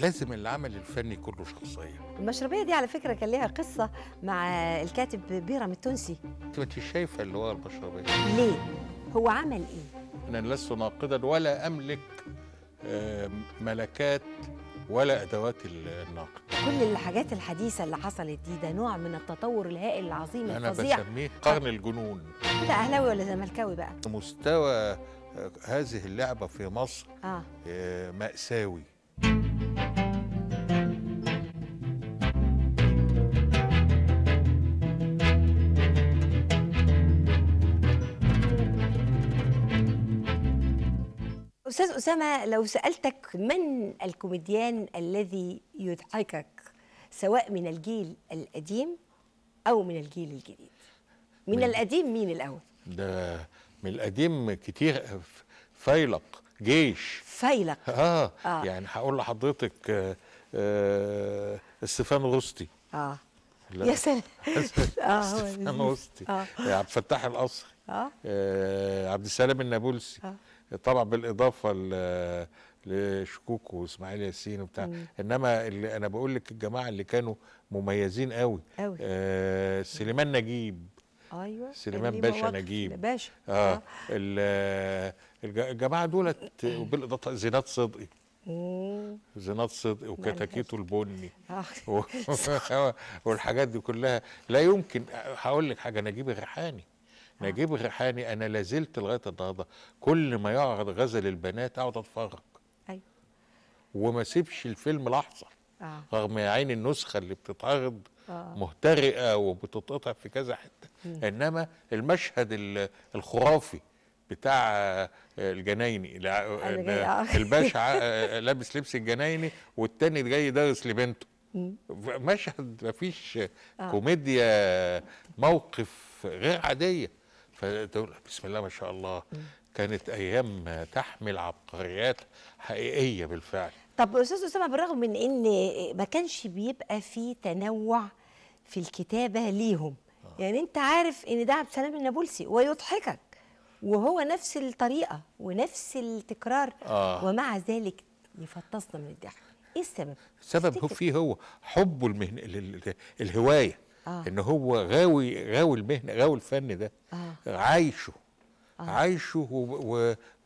لازم العمل الفني كله شخصيه المشربيه دي على فكره كان ليها قصه مع الكاتب بيرم التونسي انت ما انت شايفه اللي هو المشربيه ليه هو عمل ايه انا لست ناقدا ولا املك آه، ملكات ولا ادوات الناقد كل الحاجات الحديثه اللي حصلت دي ده نوع من التطور الهائل العظيم أنا الفظيع انا بسميه قرن الجنون انت اهلاوي ولا زملكاوي بقى مستوى آه، هذه اللعبه في مصر آه. آه، ماساوي أستاذ أسامة لو سألتك من الكوميديان الذي يضحكك سواء من الجيل القديم أو من الجيل الجديد من, من القديم مين الأول؟ ده من القديم كتير فيلق جيش فيلق آه, آه. يعني هقول لحضرتك آه آه استفان رستي آه يا سلام آه استفان آه. عبد الفتاح القصري آه. آه عبد السلام النابلسي آه. طبعا بالاضافه لشكوك واسماعيل ياسين وبتاع مم. انما اللي انا بقول لك الجماعه اللي كانوا مميزين قوي, قوي. آه سليمان نجيب ايوه سليمان باشا نجيب باشا اه, آه. الجماعه دولت وبالاضافه زينات صدقي زينات صدقي وكتاكيته البني آه. والحاجات دي كلها لا يمكن هقول لك حاجه نجيب الريحاني نجيب الريحاني انا لازلت لغايه النهارده كل ما يعرض غزل البنات اقعد اتفرج ايوه وما اسيبش الفيلم لحظه آه. رغم يا عيني النسخه اللي بتتعرض آه. مهترئه وبتتقطع في كذا حته مم. انما المشهد الخرافي بتاع الجنايني آه. الباشا لابس لبس الجنايني والتاني جاي دارس لبنته مشهد مفيش آه. كوميديا موقف غير عاديه فتقول بسم الله ما شاء الله كانت ايام تحمل عبقريات حقيقيه بالفعل طب استاذ اسامه بالرغم من ان ما كانش بيبقى في تنوع في الكتابه ليهم آه. يعني انت عارف ان ده عبد السلام النابلسي ويضحكك وهو نفس الطريقه ونفس التكرار آه. ومع ذلك يفطسنا من الضحك ايه السبب السبب هو فيه هو حبه المهن... الهوايه آه. ان هو غاوي غاوي المهنه غاوي الفن ده آه. عايشه آه. عايشه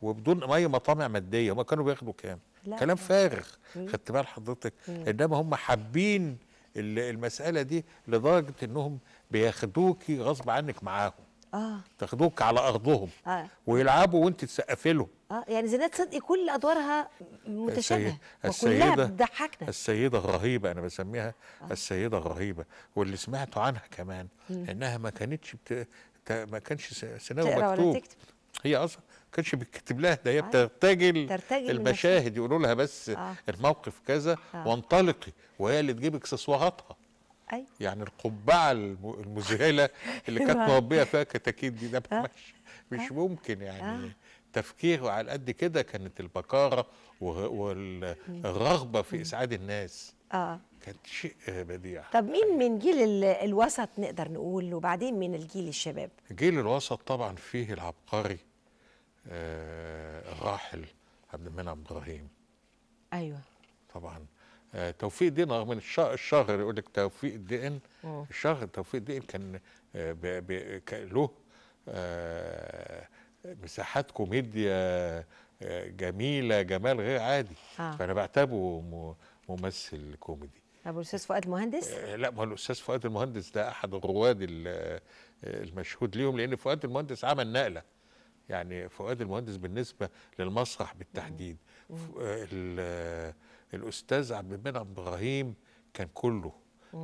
وبدون اي مطامع ماديه هما كانوا بياخدوا كام كلام فارغ خدت بال حضرتك انما هم حابين المساله دي لدرجه انهم بياخدوكي غصب عنك معاهم اه تاخدوك على ارضهم آه. ويلعبوا وانت تسقفي لهم اه يعني زينات صدقي كل ادوارها متشابهه وكلها بتضحكنا السيده الرهيبه انا بسميها آه. السيده الرهيبه واللي سمعته عنها كمان مم. انها ما كانتش بت... ما كانش سيناريو مكتوب ولا تكتب. هي اصلا ما كانش بيتكتب لها ده هي آه. بترتجل, المشاهد يقولوا لها بس آه. الموقف كذا آه. وانطلقي وهي اللي تجيب اكسسواراتها أيوة. يعني القبعه المذهله اللي كانت مربيه فيها كتاكيت دي ده آه. مش مش آه. ممكن يعني آه. تفكيره على قد كده كانت البكاره والرغبه في اسعاد الناس اه كانت شيء بديع طب مين من جيل الوسط نقدر نقول وبعدين من الجيل الشباب جيل الوسط طبعا فيه العبقري آه الراحل عبد المنعم ابراهيم ايوه طبعا آه، توفيق الدين رغم الشهر يقول لك توفيق الدين الشهر توفيق الدين كان آه، له آه مساحات كوميديا آه، جميله جمال غير عادي آه. فانا بعتبره ممثل كوميدي طب الاستاذ فؤاد المهندس؟ آه، لا ما الاستاذ فؤاد المهندس ده احد الرواد آه، المشهود ليهم لان فؤاد المهندس عمل نقله يعني فؤاد المهندس بالنسبه للمسرح بالتحديد الاستاذ عبد المنعم ابراهيم كان كله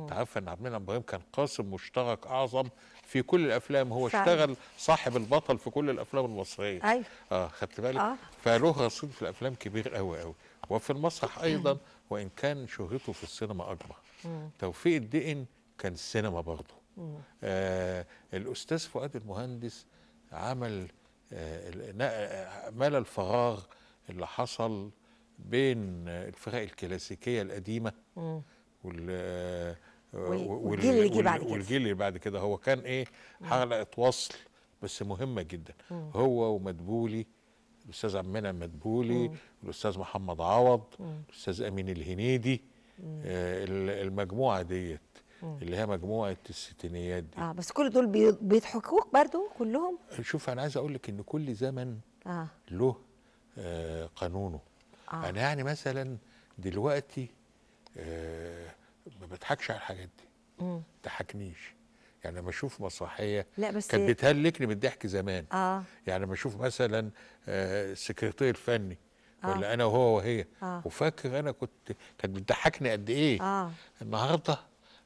تعرف ان عبد المنعم ابراهيم كان قاسم مشترك اعظم في كل الافلام هو اشتغل صاحب البطل في كل الافلام المصريه ايوه اه خدت بالك آه. فله رصيد في الافلام كبير قوي قوي وفي المسرح ايضا وان كان شهرته في السينما اكبر توفيق الدقن كان السينما برضه آه الاستاذ فؤاد المهندس عمل آه مال آه، الفراغ اللي حصل بين الفرق الكلاسيكيه القديمه وال والجيل اللي جه بعد كده والجيل اللي بعد كده هو كان ايه حلقه وصل بس مهمه جدا مم. هو ومدبولي الاستاذ عبد المنعم مدبولي مم. الاستاذ محمد عوض مم. الاستاذ امين الهنيدي آه المجموعه ديت اللي هي مجموعه الستينيات دي اه بس كل دول بيضحكوك برضو كلهم شوف انا عايز اقول لك ان كل زمن آه. له آه قانونه آه. انا يعني مثلا دلوقتي آه، ما بضحكش على الحاجات دي ما تضحكنيش يعني لما اشوف مسرحيه لا بس كانت بتهلكني بالضحك زمان آه. يعني لما اشوف مثلا آه، السكرتير الفني آه. ولا انا وهو وهي آه. وفاكر انا كنت كانت بتضحكني قد ايه آه. النهارده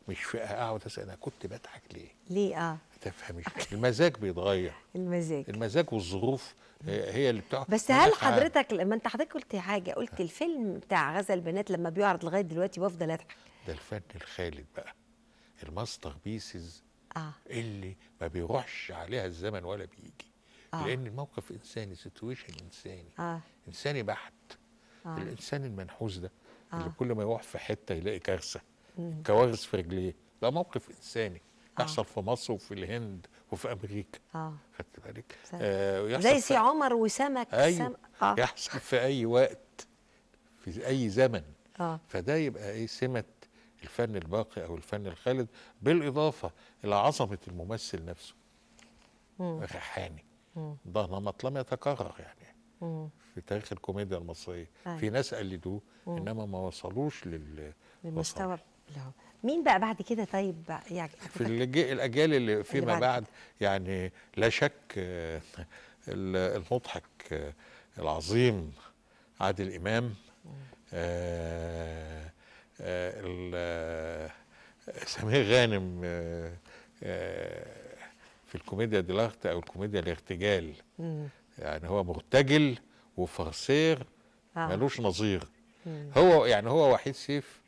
مش اقعد اسال انا كنت بضحك ليه؟ ليه اه تفهميش المزاج بيتغير المزاج المزاج والظروف آه، هي اللي بتاع بس هل حضرتك لما انت حضرتك قلت حاجه قلت آه. الفيلم بتاع غزل البنات لما بيعرض لغايه دلوقتي بفضل اضحك ده الفن الخالد بقى الماستر بيسز آه. اللي ما بيروحش عليها الزمن ولا بيجي آه. لان الموقف انساني سيتويشن انساني آه. انساني بحت آه. الانسان المنحوس ده آه. اللي كل ما يروح في حته يلاقي كارثه كوارث في رجليه ده موقف انساني يحصل آه. في مصر وفي الهند وفي امريكا اه خدت بالك آه زي سي عمر وسمك أيوه سم... آه. يحصل في اي وقت في اي زمن آه. فده يبقى ايه سمه الفن الباقي او الفن الخالد بالاضافه الى عظمه الممثل نفسه ريحاني ده نمط لم يتكرر يعني مم. في تاريخ الكوميديا المصريه آه. في أيوة. ناس قلدوه انما ما وصلوش لل للمستوى لا مين بقى بعد كده طيب يعني في الاجيال اللي فيما اللي بعد, بعد يعني لا شك المضحك العظيم عادل امام آه آه،, آه سمير غانم آه, آه، في الكوميديا ديلاخت او الكوميديا الارتجال يعني هو مرتجل وفرسير آه. ملوش نظير هو يعني هو وحيد سيف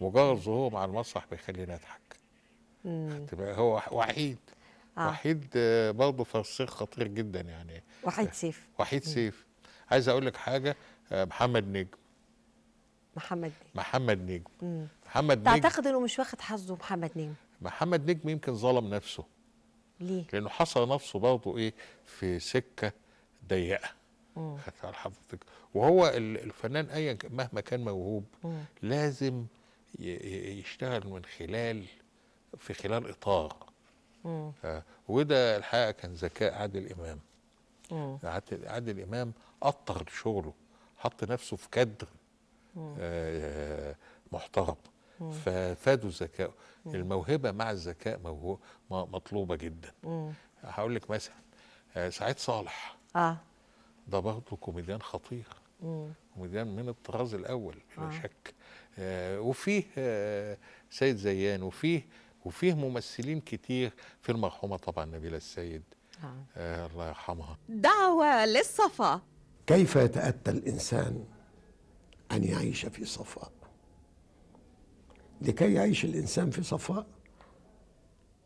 مجرد ظهوره مع المسرح بيخليني اضحك هو وحيد آه. وحيد آه، برضه فرسخ خطير جدا يعني وحيد سيف وحيد مم. سيف عايز اقول لك حاجه آه، محمد نجم محمد نجم محمد نجم مم. محمد نجم تعتقد انه مش واخد حظه محمد نجم محمد نجم يمكن ظلم نفسه ليه؟ لانه حصر نفسه برضه ايه في سكه ضيقه خدت على حضرتك وهو الفنان ايا مهما كان موهوب مم. لازم يشتغل من خلال في خلال اطار وده الحقيقه كان ذكاء عادل امام عادل, عادل امام اطر شغله حط نفسه في كدر آه،, آه محترم ففادوا الذكاء الموهبه مع الذكاء موهو مطلوبه جدا هقول لك مثلا آه سعيد صالح اه ده برضه كوميديان خطير كوميديان من الطراز الاول بلا آه. شك آه، وفيه آه، سيد زيان وفيه وفيه ممثلين كتير في المرحومه طبعا نبيله السيد نعم. آه. الله يرحمها دعوة للصفاء كيف يتأتى الإنسان أن يعيش في صفاء لكي يعيش الإنسان في صفاء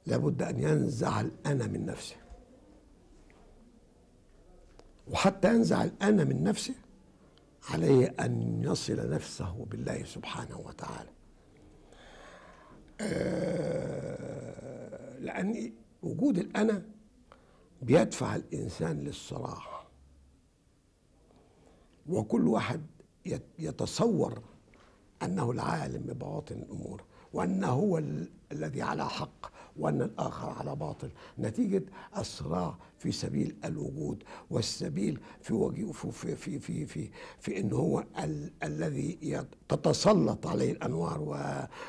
لابد أن ينزع الأنا من نفسه وحتى ينزع الأنا من نفسه عليه أن يصل نفسه بالله سبحانه وتعالى آه، لأن وجود الأنا بيدفع الإنسان للصراع وكل واحد يتصور أنه العالم ببواطن الأمور وأنه هو الذي على حق وأن الآخر على باطل نتيجة الصراع في سبيل الوجود والسبيل في وجه في في في في, في, في ان هو ال الذي تتسلط عليه الانوار و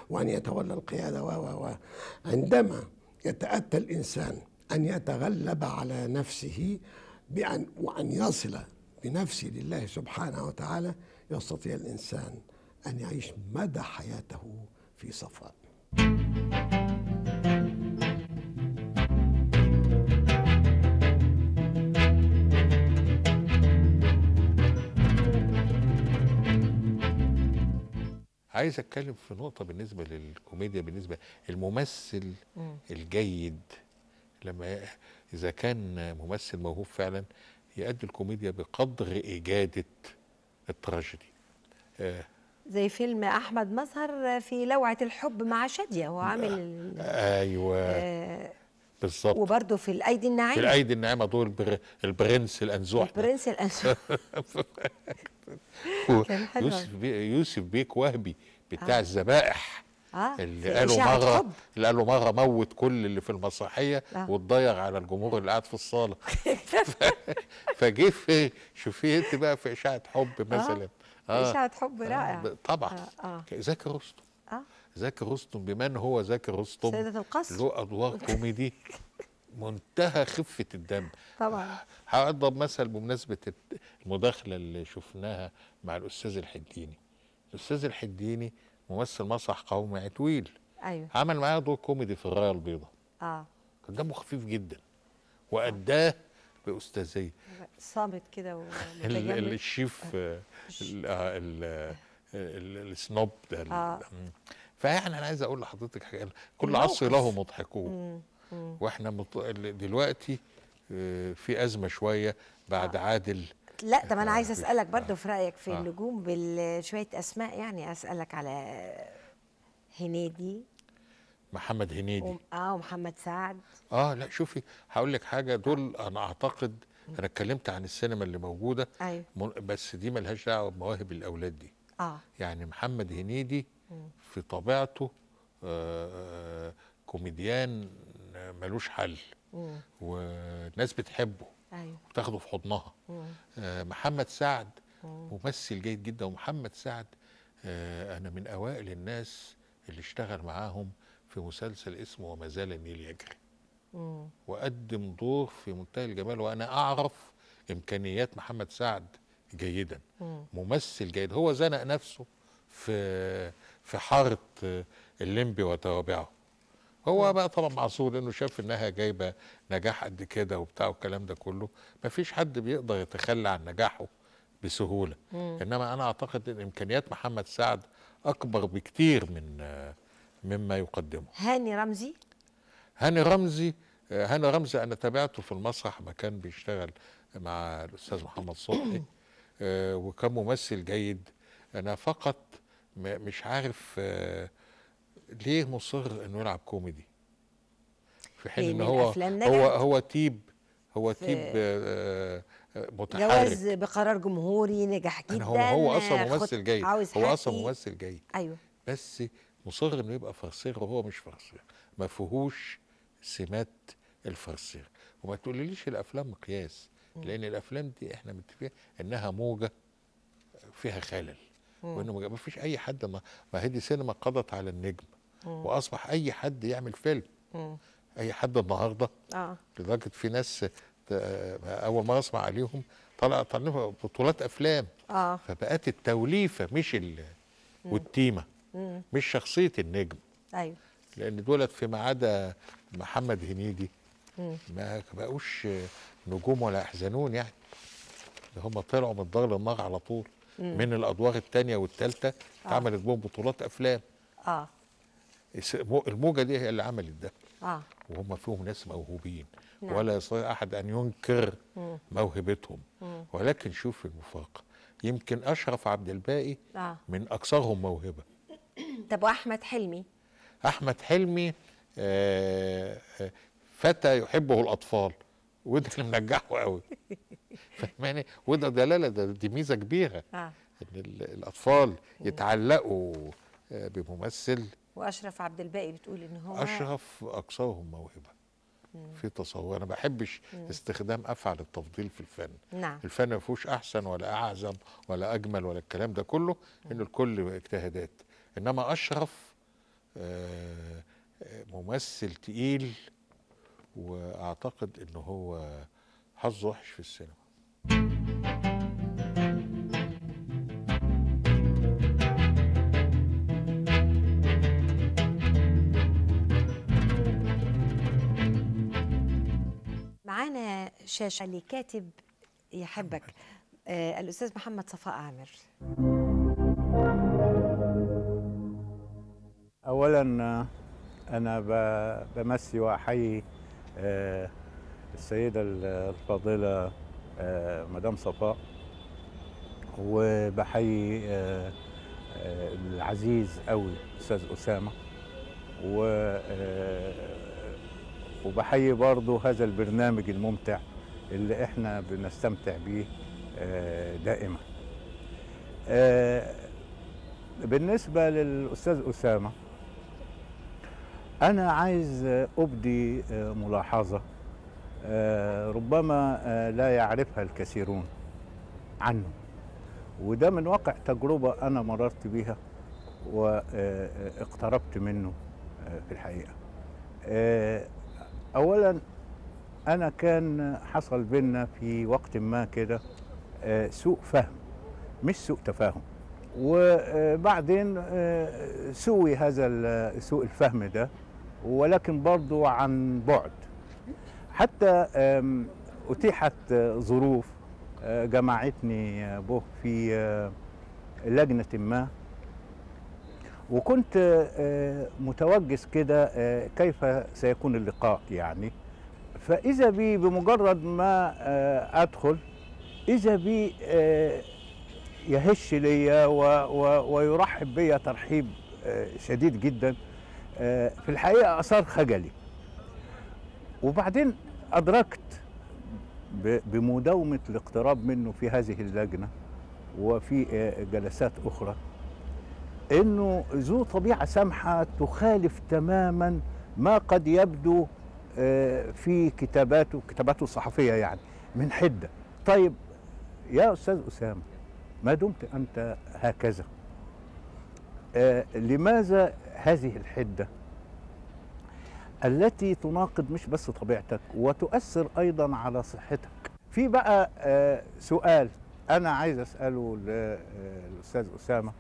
وان يتولى القياده و و و عندما يتاتى الانسان ان يتغلب على نفسه بان وان يصل بنفسه لله سبحانه وتعالى يستطيع الانسان ان يعيش مدى حياته في صفاء. عايز اتكلم في نقطه بالنسبه للكوميديا بالنسبه الممثل مم. الجيد لما اذا كان ممثل موهوب فعلا يؤدي الكوميديا بقدر اجاده التراجيدي آه زي فيلم احمد مظهر في لوعه الحب مع شاديه هو عامل آه ايوه آه بالظبط وبرده في الايدي الناعمه في الايدي الناعمه دور البرنس الانزوح البرنس الانزوح يوسف بي يوسف بيك وهبي بتاع آه. الذبائح آه. اللي قالوا مره اللي قالوا مره موت كل اللي في المسرحيه آه. وتضيق على الجمهور اللي قاعد في الصاله فجه في شوفيه انت بقى في اشاعه حب آه. مثلا آه. اشاعه حب آه، رائع آه. طبعا آه. آه. زكي رستم آه. زكي رستم بمن هو زكي رستم سيدة القصر له ادوار كوميدي منتهى خفه الدم طبعا هضرب مثل بمناسبه المداخله اللي شفناها مع الاستاذ الحديني الاستاذ الحديني ممثل مسرح قومي عتويل ايوه عمل معايا دور كوميدي في الرايه البيضاء اه كان دمه خفيف جدا واداه باستاذيه صامت كده الشيف آه, آه،, آه، السنوب ده آه. فيعني انا عايز اقول لحضرتك حاجه كل عصر له مضحكون واحنا دلوقتي آه، في ازمه شويه بعد آه. عادل لا طب انا آه، عايز اسالك برضه آه. في رايك في آه. النجوم بشويه اسماء يعني اسالك على هنيدي محمد هنيدي اه ومحمد سعد اه لا شوفي هقول لك حاجه دول انا اعتقد انا اتكلمت عن السينما اللي موجوده أيوة. بس دي ملهاش دعوه بمواهب الاولاد دي اه يعني محمد هنيدي في طبيعته آه كوميديان ملوش حل والناس بتحبه ايوه بتاخده في حضنها آه، محمد سعد ممثل جيد جدا ومحمد سعد آه، انا من اوائل الناس اللي اشتغل معاهم في مسلسل اسمه وما زال النيل يجري وقدم دور في منتهى الجمال وانا اعرف امكانيات محمد سعد جيدا مم. ممثل جيد هو زنق نفسه في في حاره آه، الليمبي وتوابعه هو بقى طبعا معصور انه شاف انها جايبه نجاح قد كده وبتاع والكلام ده كله مفيش حد بيقدر يتخلى عن نجاحه بسهوله مم. انما انا اعتقد ان امكانيات محمد سعد اكبر بكتير من مما يقدمه هاني رمزي هاني رمزي هاني رمزي انا تابعته في المسرح ما كان بيشتغل مع الاستاذ محمد صبحي آه، وكان ممثل جيد انا فقط مش عارف آه، ليه مصر انه يلعب كوميدي في حين ان يعني هو هو هو تيب هو تيب آه، آه، متحرك جواز بقرار جمهوري نجح جدا هو هو اصلا ممثل جيد هو اصلا ممثل جيد ايوه بس مصر انه يبقى فرسير وهو مش فرسير ما فيهوش سمات الفرسير وما تقوليليش الافلام مقياس لان الافلام دي احنا متفقين انها موجه فيها خلل وانه ما فيش اي حد ما هي دي سينما قضت على النجم واصبح اي حد يعمل فيلم اي حد النهارده آه. لدرجه في ناس اول ما اسمع عليهم طلع طلع بطولات افلام آه. فبقت التوليفه مش والتيمه مم. مش شخصيه النجم ايوه لان دولت فيما عدا محمد هنيدي ما بقوش نجوم ولا يحزنون يعني هم طلعوا من ضغط النار على طول مم. من الادوار الثانيه والثالثه آه. اتعملت آه. بهم بطولات افلام اه الموجه دي هي اللي عملت ده آه. وهم فيهم ناس موهوبين نعم. ولا يستطيع احد ان ينكر مم. موهبتهم مم. ولكن شوف المفاق يمكن اشرف عبد الباقي آه. من اكثرهم موهبه طب واحمد حلمي احمد حلمي آه, آه، فتى يحبه الاطفال وده اللي منجحه قوي فاهماني وده دلاله ده دي ميزه كبيره آه. ان الاطفال يتعلقوا آه، بممثل واشرف عبد الباقي بتقول ان هو اشرف اقصاهم موهبه في تصور انا ما بحبش استخدام افعل التفضيل في الفن نعم. الفن ما فيهوش احسن ولا اعظم ولا اجمل ولا الكلام ده كله ان الكل اجتهادات انما اشرف آه، آه، ممثل تقيل واعتقد ان هو حظه وحش في السينما شاشه اللي كاتب يحبك آه الاستاذ محمد صفاء عامر اولا انا بمسي واحيي آه، السيده الفاضله آه، مدام صفاء وبحيي آه، العزيز قوي استاذ اسامه و وبحيي برضه هذا البرنامج الممتع اللي احنا بنستمتع بيه آه، دائما آه، بالنسبة للأستاذ أسامة أنا عايز أبدي آه، ملاحظة ربما لا يعرفها الكثيرون عنه وده من واقع تجربة أنا مررت بيها واقتربت منه في الحقيقة أولا انا كان حصل بينا في وقت ما كده آه، سوء فهم مش سوء تفاهم وبعدين آه، سوي هذا سوء الفهم ده ولكن برضو عن بعد حتى اتيحت آه، ظروف جمعتني به في لجنه ما وكنت متوجس كده كيف سيكون اللقاء يعني فاذا بي بمجرد ما آه، ادخل اذا بي آه، يهش ليا ويرحب بيا ترحيب آه، شديد جدا في الحقيقه اثار خجلي وبعدين ادركت بمداومه الاقتراب منه في هذه اللجنه وفي جلسات اخرى انه ذو طبيعه سامحه تخالف تماما ما قد يبدو آه، في كتاباته كتاباته الصحفيه يعني من حده طيب يا استاذ اسامه ما دمت انت هكذا آه، لماذا هذه الحده التي تناقض مش بس طبيعتك وتؤثر ايضا على صحتك في بقى آه، سؤال انا عايز اساله للاستاذ اسامه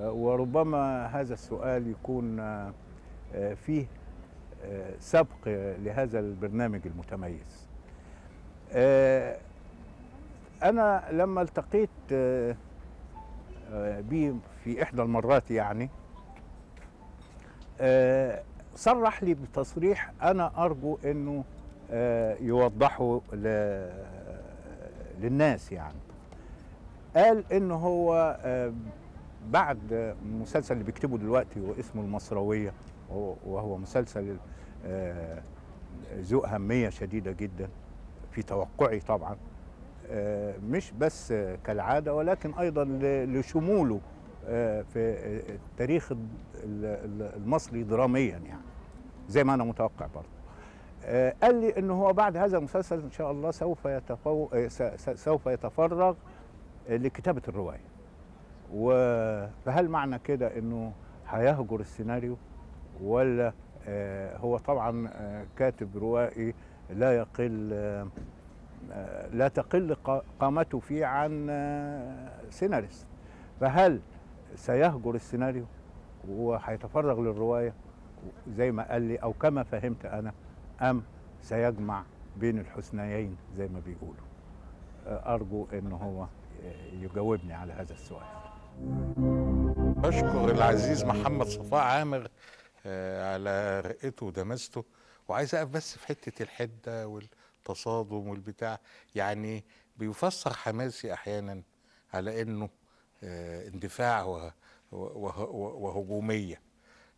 وربما هذا السؤال يكون فيه سبق لهذا البرنامج المتميز آه، أنا لما التقيت آه، بيه في إحدى المرات يعني آه، صرح لي بتصريح أنا أرجو أنه يوضحه للناس يعني قال أنه هو بعد المسلسل اللي بيكتبه دلوقتي واسمه المصروية وهو مسلسل آه، ذو أهمية شديدة جدا في توقعي طبعا آه، مش بس كالعادة ولكن أيضا لشموله آه، في التاريخ المصري دراميا يعني زي ما أنا متوقع برضه قال لي ان هو بعد هذا المسلسل ان شاء الله سوف يتفو... سوف يتفرغ لكتابه الروايه فهل معنى كده انه هيهجر السيناريو ولا آه، هو طبعا آه، كاتب روائي لا يقل آه، لا تقل قامته فيه عن سيناريست فهل سيهجر السيناريو وهيتفرغ للروايه زي ما قال لي او كما فهمت انا ام سيجمع بين الحسنيين زي ما بيقولوا ارجو ان هو يجاوبني على هذا السؤال بشكر العزيز محمد صفاء عامر آه، على رقته ودمسته وعايز اقف بس في حته الحده والتصادم والبتاع يعني بيفسر حماسي احيانا على انه آه، اندفاع وهجوميه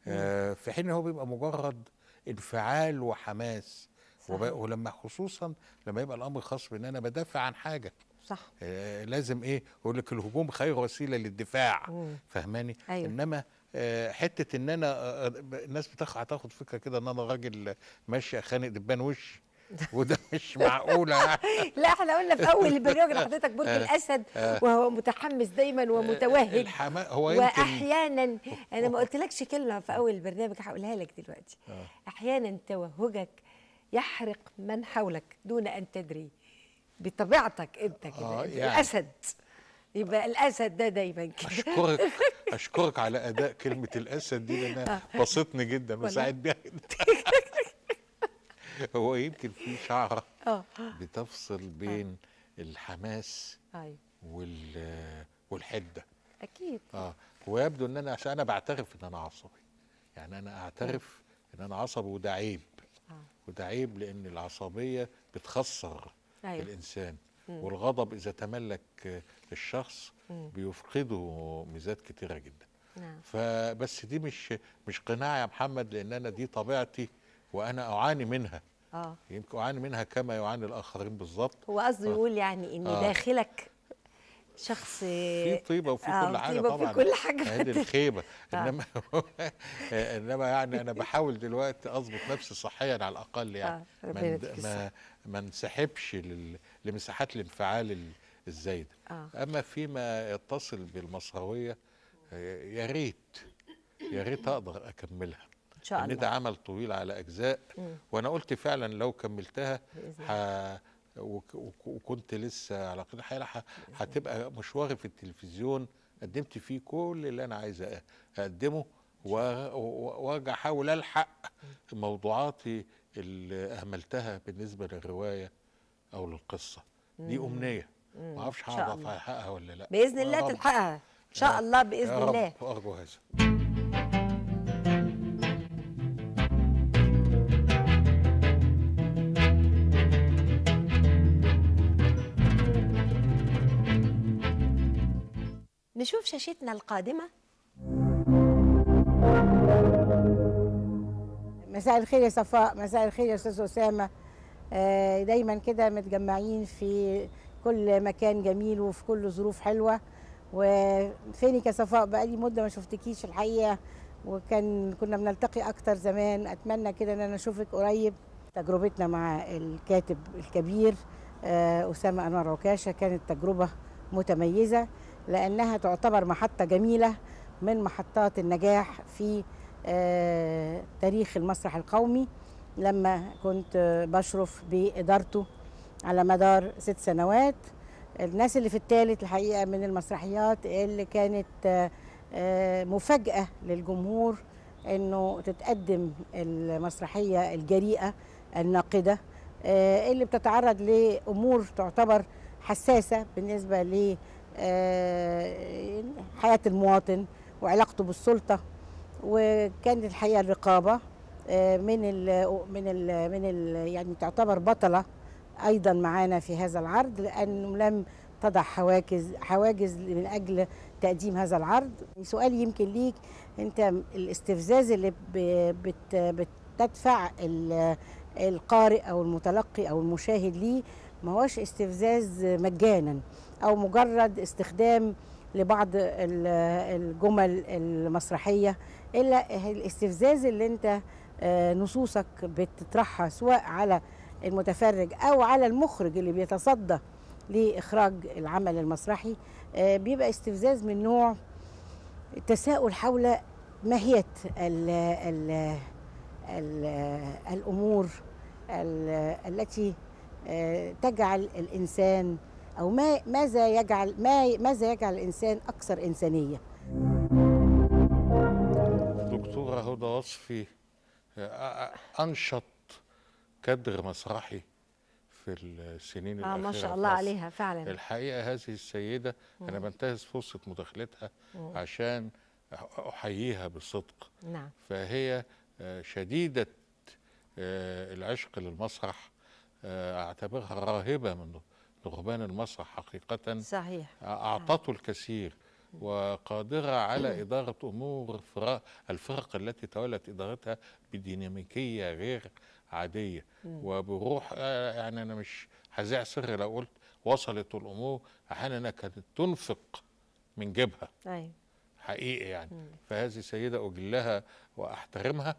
آه، في حين هو بيبقى مجرد انفعال وحماس ولما خصوصا لما يبقى الامر خاص بان انا بدافع عن حاجه صح آه لازم ايه اقول لك الهجوم خير وسيله للدفاع فهماني أيوة. انما آه، حته ان انا آه، آه، الناس بتاخد هتاخد فكره كده ان انا راجل ماشي خانق دبان وش وده مش معقوله يعني. لا احنا قلنا في اول البرنامج لحضرتك برج الاسد وهو متحمس دايما ومتوهج هو يمكن واحيانا انا ما قلتلكش كلمه في اول البرنامج هقولها لك دلوقتي احيانا توهجك يحرق من حولك دون ان تدري بطبيعتك انت كده يعني. الاسد يبقى الاسد ده دا دايما كده اشكرك اشكرك على اداء كلمه الاسد دي لانها آه. بسطني جدا بساعد بيها هو يمكن في شعره آه. بتفصل بين الحماس أيوه. وال والحده اكيد اه ويبدو ان انا عشان انا بعترف ان انا عصبي يعني انا اعترف ان انا عصبي وده عيب آه. وده عيب لان العصبيه بتخسر أيوة. الانسان والغضب اذا تملك الشخص بيفقدوا ميزات كتيره جدا نعم. فبس دي مش مش قناع يا محمد لان انا دي طبيعتي وانا اعاني منها اه يمكن اعاني منها كما يعاني الاخرين بالظبط هو قصده آه. يقول يعني ان آه. داخلك شخص في طيبه وفي آه كل حاجه طبعا في كل حاجه هذه الخيبه آه. انما انما يعني انا بحاول دلوقتي اظبط نفسي صحيا على الاقل يعني آه. ما ما ما انسحبش لمساحات الانفعال الزايده آه. اما فيما يتصل بالمصهويه يا ريت يا ريت اقدر اكملها ان شاء الله إن ده عمل طويل على اجزاء م. وانا قلت فعلا لو كملتها ح... وكنت لسه على قيد الحياه هتبقى مشواري في التلفزيون قدمت فيه كل اللي انا عايز اقدمه وارجع احاول الحق موضوعاتي اللي اهملتها بالنسبه للروايه او للقصه دي امنيه ما اعرفش هعرف احققها ولا لا باذن الله تلحقها ان شاء الله باذن يا الله رب ارجو هذا نشوف شاشتنا القادمة مساء الخير يا صفاء مساء الخير يا أستاذ أسامة آه، دايما كده متجمعين في كل مكان جميل وفي كل ظروف حلوه وفينك يا صفاء بقالي مده ما شفتكيش الحقيقه وكان كنا بنلتقي اكتر زمان اتمنى كده ان انا اشوفك قريب تجربتنا مع الكاتب الكبير آه، اسامه انور عكاشه كانت تجربه متميزه لانها تعتبر محطه جميله من محطات النجاح في آه، تاريخ المسرح القومي لما كنت بشرف بادارته على مدار ست سنوات الناس اللي في الثالث الحقيقه من المسرحيات اللي كانت آه، آه، مفاجاه للجمهور انه تتقدم المسرحيه الجريئه الناقده آه، اللي بتتعرض لامور تعتبر حساسه بالنسبه ل حياه المواطن وعلاقته بالسلطه وكانت الحقيقه الرقابه من ال من ال من ال يعني تعتبر بطله ايضا معانا في هذا العرض لانه لم تضع حواجز حواجز من اجل تقديم هذا العرض سؤال يمكن ليك انت الاستفزاز اللي بت بتدفع القارئ او المتلقي او المشاهد ليه ما هوش استفزاز مجانا او مجرد استخدام لبعض الجمل المسرحيه الا الاستفزاز اللي انت آه، نصوصك بتطرحها سواء على المتفرج او على المخرج اللي بيتصدى لاخراج العمل المسرحي آه، بيبقى استفزاز من نوع التساؤل حول ماهيه ال ال ال الامور الـ التي آه، تجعل الانسان او ما ماذا يجعل ما ماذا يجعل الانسان اكثر انسانيه دكتوره هدى وصفي آه، انشط كدر مسرحي في السنين آه الأخيرة ما شاء الله عليها فعلا الحقيقة هذه السيدة مم. أنا بنتهز فرصة مداخلتها عشان أحييها بصدق نعم. فهي آه، شديدة آه، العشق للمسرح آه، أعتبرها راهبة من رهبان المسرح حقيقة صحيح أعطته الكثير وقادرة على إدارة أمور الفرق التي تولت إدارتها بديناميكية غير عاديه وبروح آه، يعني انا مش هذيع سر لو قلت وصلت الامور احيانا كانت تنفق من جيبها أيوة. حقيقي يعني مم. فهذه سيده اجلها واحترمها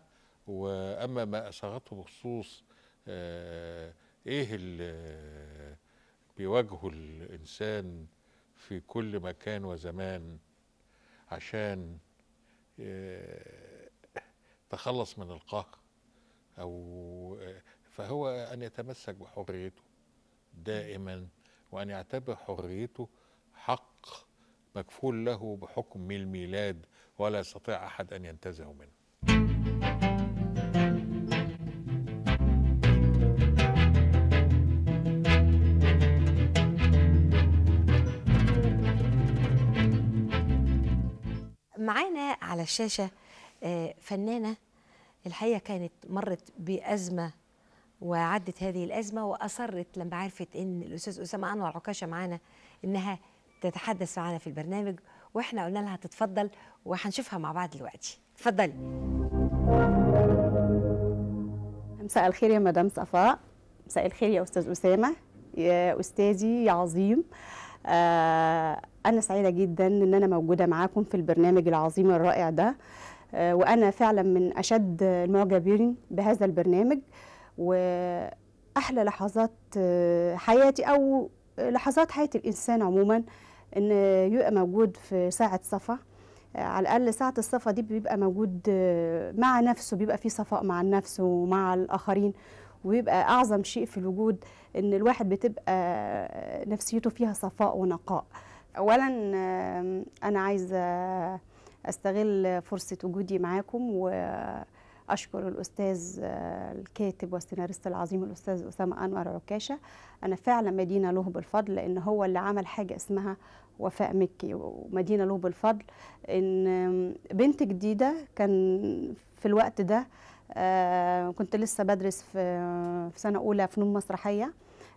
واما ما اثرته بخصوص آه ايه اللي بيواجهه الانسان في كل مكان وزمان عشان آه، تخلص من القهر او فهو ان يتمسك بحريته دائما وان يعتبر حريته حق مكفول له بحكم الميلاد ولا يستطيع احد ان ينتزعه منه معانا على الشاشه آه، فنانه الحقيقه كانت مرت بازمه وعدت هذه الازمه واصرت لما عرفت ان الاستاذ اسامه انور عكاشه معانا انها تتحدث معانا في البرنامج واحنا قلنا لها تتفضل وهنشوفها مع بعض دلوقتي تفضلي مساء الخير يا مدام صفاء مساء الخير يا استاذ اسامه يا استاذي يا عظيم آه انا سعيده جدا ان انا موجوده معاكم في البرنامج العظيم الرائع ده آه، وأنا فعلا من أشد المعجبين بهذا البرنامج وأحلى لحظات آه، حياتي أو لحظات حياة الإنسان عموما إن يبقى موجود في ساعة صفا آه، على الأقل ساعة الصفا دي بيبقى موجود مع نفسه بيبقى في صفاء مع النفس ومع الآخرين ويبقى أعظم شيء في الوجود إن الواحد بتبقى نفسيته فيها صفاء ونقاء أولا أنا عايزة استغل فرصه وجودي معاكم واشكر الاستاذ الكاتب والسيناريست العظيم الاستاذ اسامه انور عكاشه انا فعلا مدينه له بالفضل لان هو اللي عمل حاجه اسمها وفاء مكي ومدينه له بالفضل ان بنت جديده كان في الوقت ده آه، كنت لسه بدرس في سنه اولى فنون مسرحيه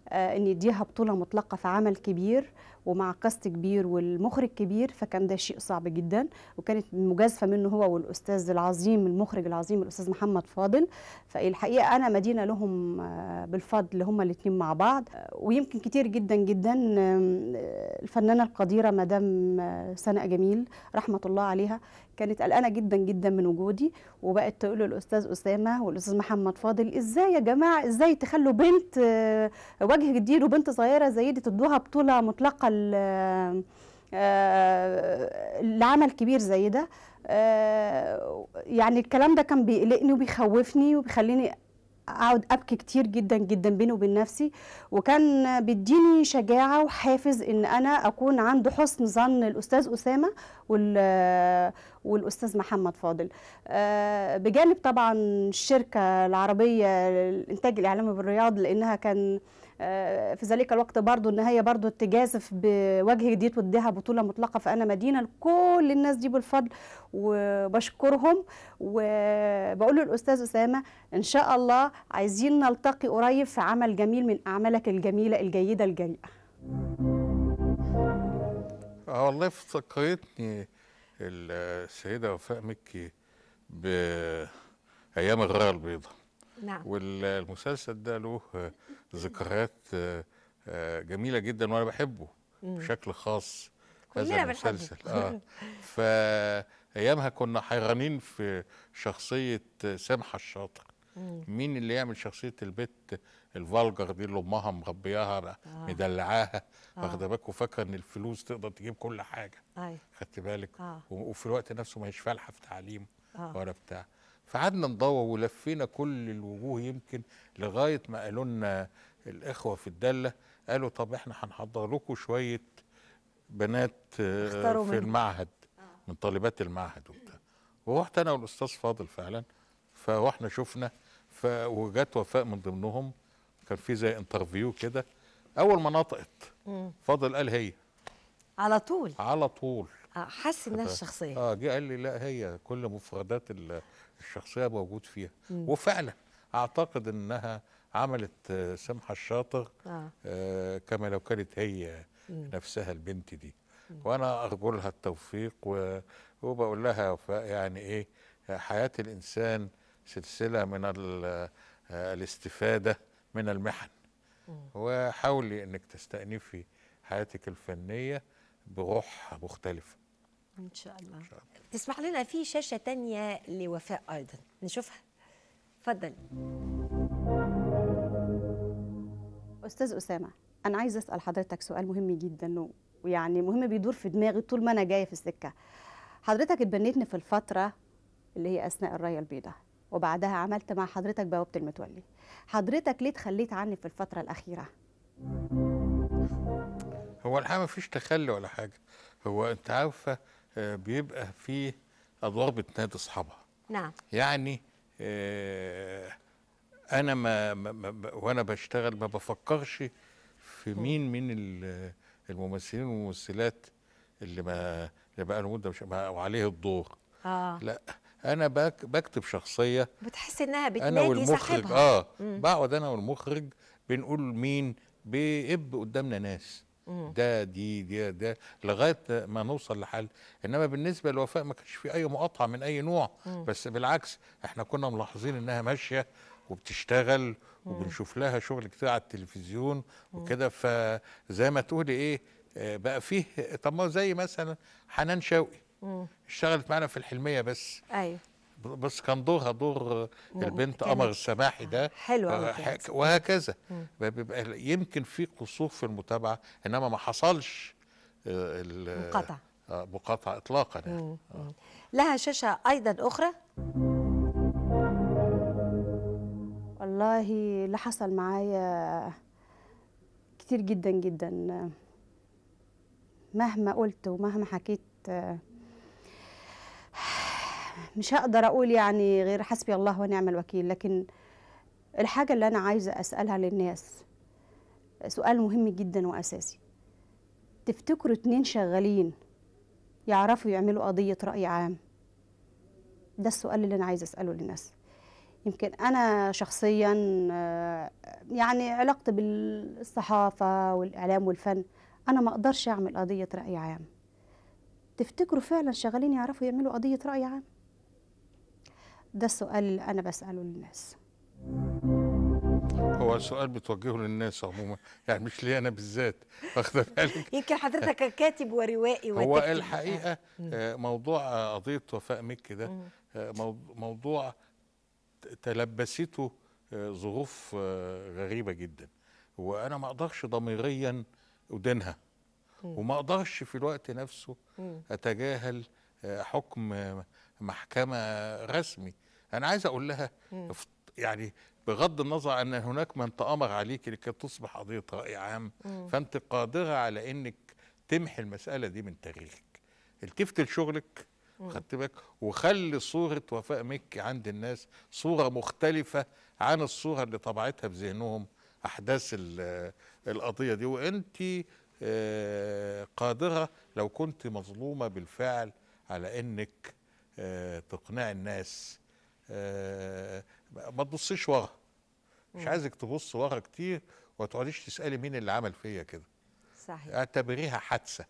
آه، ان يديها بطوله مطلقه في عمل كبير ومع كاست كبير والمخرج كبير فكان ده شيء صعب جدا وكانت مجازفه منه هو والاستاذ العظيم المخرج العظيم الاستاذ محمد فاضل فالحقيقه انا مدينه لهم آه، بالفضل هما الاثنين مع بعض ويمكن كتير جدا جدا آه، الفنانه القديره مدام آه، سناء جميل رحمه الله عليها كانت قلقانه جدا جدا من وجودي وبقت تقول للاستاذ اسامه والاستاذ محمد فاضل ازاي يا جماعه ازاي تخلوا بنت آه، وجه جديد وبنت صغيره زي دي تدوها بطوله مطلقه آه، آه، لعمل كبير زي ده يعني الكلام ده كان بيقلقني وبيخوفني وبيخليني اقعد ابكي كتير جدا جدا بيني وبين نفسي وكان بيديني شجاعه وحافز ان انا اكون عند حسن ظن الاستاذ اسامه وال آه، والاستاذ محمد فاضل آه، بجانب طبعا الشركه العربيه للانتاج الاعلامي بالرياض لانها كان آه، في ذلك الوقت برضو ان هي برضو تجازف بوجه جديد واديها بطوله مطلقه فانا مدينه لكل الناس دي بالفضل وبشكرهم وبقول للاستاذ اسامه ان شاء الله عايزين نلتقي قريب في عمل جميل من اعمالك الجميله الجيده الجريئه آه، والله افتكرتني السيده وفاء مكي بايام الغاره البيضه نعم والمسلسل ده له ذكريات آه، آه، جميله جدا وانا بحبه بشكل خاص هذا المسلسل اه فايامها كنا حيرانين في شخصيه سمحه الشاطر مين اللي يعمل شخصيه البت الفالجر دي اللي امها مربياها آه. مدلعاها آه. واخده بالك وفاكره ان الفلوس تقدر تجيب كل حاجه آه. خدت بالك آه. وفي الوقت نفسه ما هيش فالحه في تعليم آه. ولا بتاع فقعدنا ندور ولفينا كل الوجوه يمكن لغايه ما قالوا لنا الاخوه في الداله قالوا طب احنا هنحضر لكم شويه بنات آه، في من. المعهد من طالبات المعهد وبتاع ورحت انا والاستاذ فاضل فعلا فاحنا شفنا وجت وفاء من ضمنهم كان في زي انترفيو كده اول ما نطقت فاضل قال هي على طول على طول آه، حس انها الشخصيه اه جه قال لي لا هي كل مفردات الشخصيه موجود فيها مم. وفعلا اعتقد انها عملت آه، سمحه الشاطر آه. آه. كما لو كانت هي مم. نفسها البنت دي مم. وانا ارجو لها التوفيق وبقول لها يعني ايه حياه الانسان سلسله من آه، الاستفاده من المحن وحاولي انك تستأنفي حياتك الفنيه بروح مختلفه ان شاء الله تسمح لنا في شاشه تانية لوفاء ايضا نشوفها تفضل استاذ اسامه انا عايزه اسال حضرتك سؤال مهم جدا ويعني مهم بيدور في دماغي طول ما انا جايه في السكه حضرتك اتبنيتني في الفتره اللي هي اثناء الرايه البيضاء وبعدها عملت مع حضرتك بوابه المتولي حضرتك ليه تخليت عني في الفتره الاخيره هو الحقيقه مفيش تخلي ولا حاجه هو انت عارفه آه، بيبقى فيه ادوار بتنادي اصحابها نعم يعني آه، انا ما, ما وانا بشتغل ما بفكرش في مين من الممثلين والممثلات اللي ما اللي بقى له مده مش وعليه الدور اه لا انا بك بكتب شخصيه بتحس انها بتنادي انا والمخرج صاحبها. اه بقعد انا والمخرج بنقول مين بيب قدامنا ناس ده دي دي ده لغايه ما نوصل لحل انما بالنسبه للوفاء ما كانش في اي مقاطعه من اي نوع مم. بس بالعكس احنا كنا ملاحظين انها ماشيه وبتشتغل وبنشوف لها شغل كتير على التلفزيون وكده فزي ما تقولي ايه آه، بقى فيه طب ما زي مثلا حنان شوقي اشتغلت معانا في الحلميه بس ايوه بس كان دورها دور البنت قمر السماحي ده حلوة وهكذا بيبقى يمكن في قصور في المتابعه انما ما حصلش آه، مقاطعه آه، مقاطعه اطلاقا يعني آه. لها شاشه ايضا اخرى والله اللي حصل معايا كتير جدا جدا مهما قلت ومهما حكيت مش هقدر اقول يعني غير حسبي الله ونعم الوكيل لكن الحاجه اللي انا عايزه اسالها للناس سؤال مهم جدا واساسي تفتكروا اتنين شغالين يعرفوا يعملوا قضيه راي عام ده السؤال اللي انا عايزه اساله للناس يمكن انا شخصيا يعني علاقتي بالصحافه والاعلام والفن انا ما اقدرش اعمل قضيه راي عام تفتكروا فعلا شغالين يعرفوا يعملوا قضيه راي عام ده السؤال اللي أنا بسأله للناس هو سؤال بتوجهه للناس عموما يعني مش لي انا بالذات واخده بالك يمكن حضرتك كاتب وروائي هو الحقيقه آه، موضوع آه، قضيه وفاء مكي ده آه، موضوع تلبسته ظروف غريبه جدا وانا ما اقدرش ضميريا ادينها وما اقدرش في الوقت نفسه اتجاهل حكم محكمه رسمي انا عايز اقول لها يعني بغض النظر ان هناك من تامر عليك لكي تصبح قضيه راي عام فانت قادره على انك تمحي المساله دي من تاريخك التفت لشغلك خدت بالك وخلي صوره وفاء مكي عند الناس صوره مختلفه عن الصوره اللي طبعتها في ذهنهم احداث القضيه دي وانت آه، قادره لو كنت مظلومه بالفعل على انك آه، تقنع الناس آه، ما تبصيش ورا مش عايزك تبص ورا كتير وما تقعديش تسالي مين اللي عمل فيا كده صحيح اعتبريها حادثه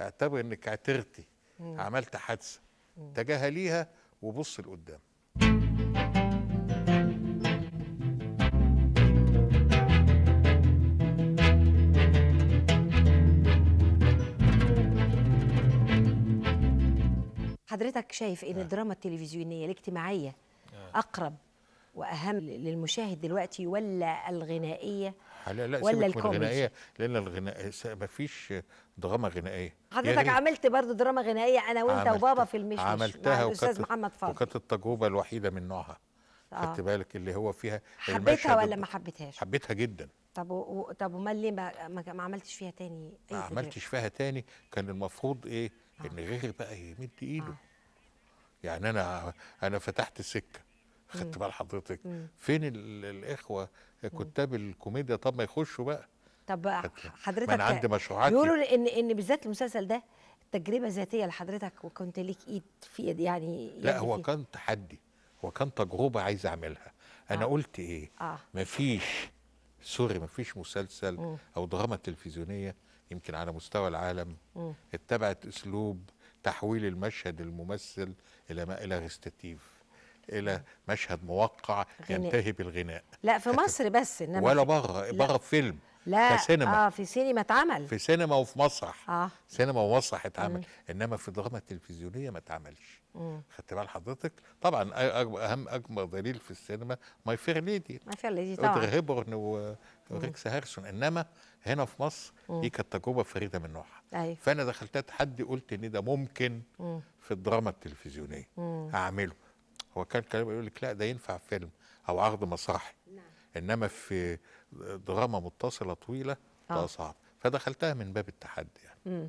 اعتبر انك اعترتي عملت حادثه تجاهليها وبص لقدام حضرتك شايف ان آه. الدراما التلفزيونيه الاجتماعيه آه. اقرب واهم للمشاهد دلوقتي ولا الغنائيه لا لا ولا الغنائيه لان ما مفيش دراما غنائيه حضرتك يعني عملت برضه دراما غنائيه انا وانت وبابا في المشمش عملتها مع الاستاذ محمد فاضل وكانت التجربه الوحيده من نوعها آه. خدت بالك اللي هو فيها حبيتها ولا ما حبيتهاش حبيتها جدا طب و... طب امال ليه ما... ما عملتش فيها تاني إيه ما عملتش فيها تاني كان المفروض ايه آه. ان غيري بقى يمد ايده آه. يعني انا انا فتحت السكه خدت بال حضرتك فين الاخوه كتاب الكوميديا طب ما يخشوا بقى طب حضرتك من عندي مشروعات بيقولوا ان ان بالذات المسلسل ده تجربه ذاتيه لحضرتك وكنت ليك ايد في ايد يعني لا يعني هو فيه. كان تحدي هو كان تجربه عايز اعملها انا آه. قلت ايه آه. مفيش سوري مفيش مسلسل مم. او دراما تلفزيونيه يمكن على مستوى العالم م. اتبعت اسلوب تحويل المشهد الممثل الى ما الى غستاتيف الى مشهد موقع غناء. ينتهي بالغناء لا في مصر بس انما ولا بره بره في فيلم لا سينما اه في سينما اتعمل في سينما وفي مسرح اه سينما ومسرح اتعمل انما في الدراما التلفزيونيه ما اتعملش خدت بال حضرتك طبعا اهم اجمل دليل في السينما ماي فير ليدي ماي فير ليدي طبعا ريكس هارسون انما هنا في مصر دي كانت تجربه فريده من نوعها أيوة. فانا دخلتها تحدي قلت ان ده ممكن مم. في الدراما التلفزيونيه مم. هو كان كلام يقول لك لا ده ينفع فيلم او عرض مسرحي نعم. انما في دراما متصله طويله ده آه. صعب فدخلتها من باب التحدي يعني مم.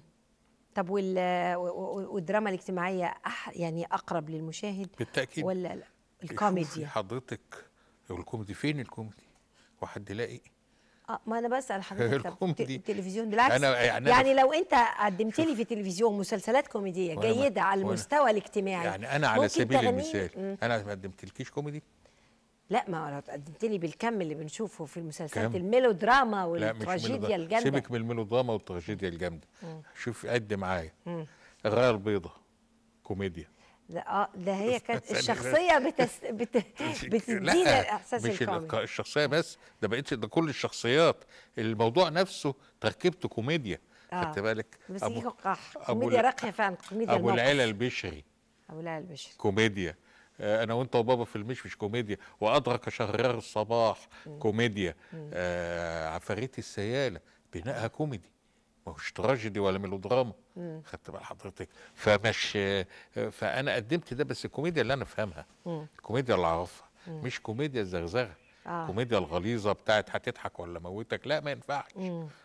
طب والدراما الاجتماعيه أح... يعني اقرب للمشاهد بالتاكيد ولا لا الكوميدي حضرتك الكوميدي فين الكوميدي واحد يلاقي آه ما انا بسال حضرتك التلفزيون بالعكس أنا يعني, يعني لو انت قدمت لي في التلفزيون مسلسلات كوميديه جيده على المستوى الاجتماعي يعني انا على سبيل المثال انا ما قدمتلكيش كوميدي لا ما انا قدمت لي بالكم اللي بنشوفه في المسلسلات الميلودراما والتراجيديا الجامده سيبك من الميلودراما والتراجيديا الجامده شوف قد معايا غير بيضه كوميديا لا اه ده هي كانت الشخصيه بتس... بت... بتدينا الاحساس مش الكوميدي الشخصيه بس ده بقتش ده كل الشخصيات الموضوع نفسه تركيبته كوميديا آه. خدت بالك آه، أبو... كوميديا راقيه فعلا كوميديا ابو العيله البشري ابو العيله البشري كوميديا آه، انا وانت وبابا في المشفش كوميديا وادرك شرار الصباح كوميديا آه عفاريت السياله بنائها كوميدي ما هوش تراجيدي ولا ميلودراما خدت بال حضرتك فمش فانا قدمت ده بس الكوميديا اللي انا فاهمها الكوميديا اللي اعرفها مش كوميديا الزغزغه آه. كوميديا الغليظه بتاعت هتضحك ولا موتك لا ما ينفعش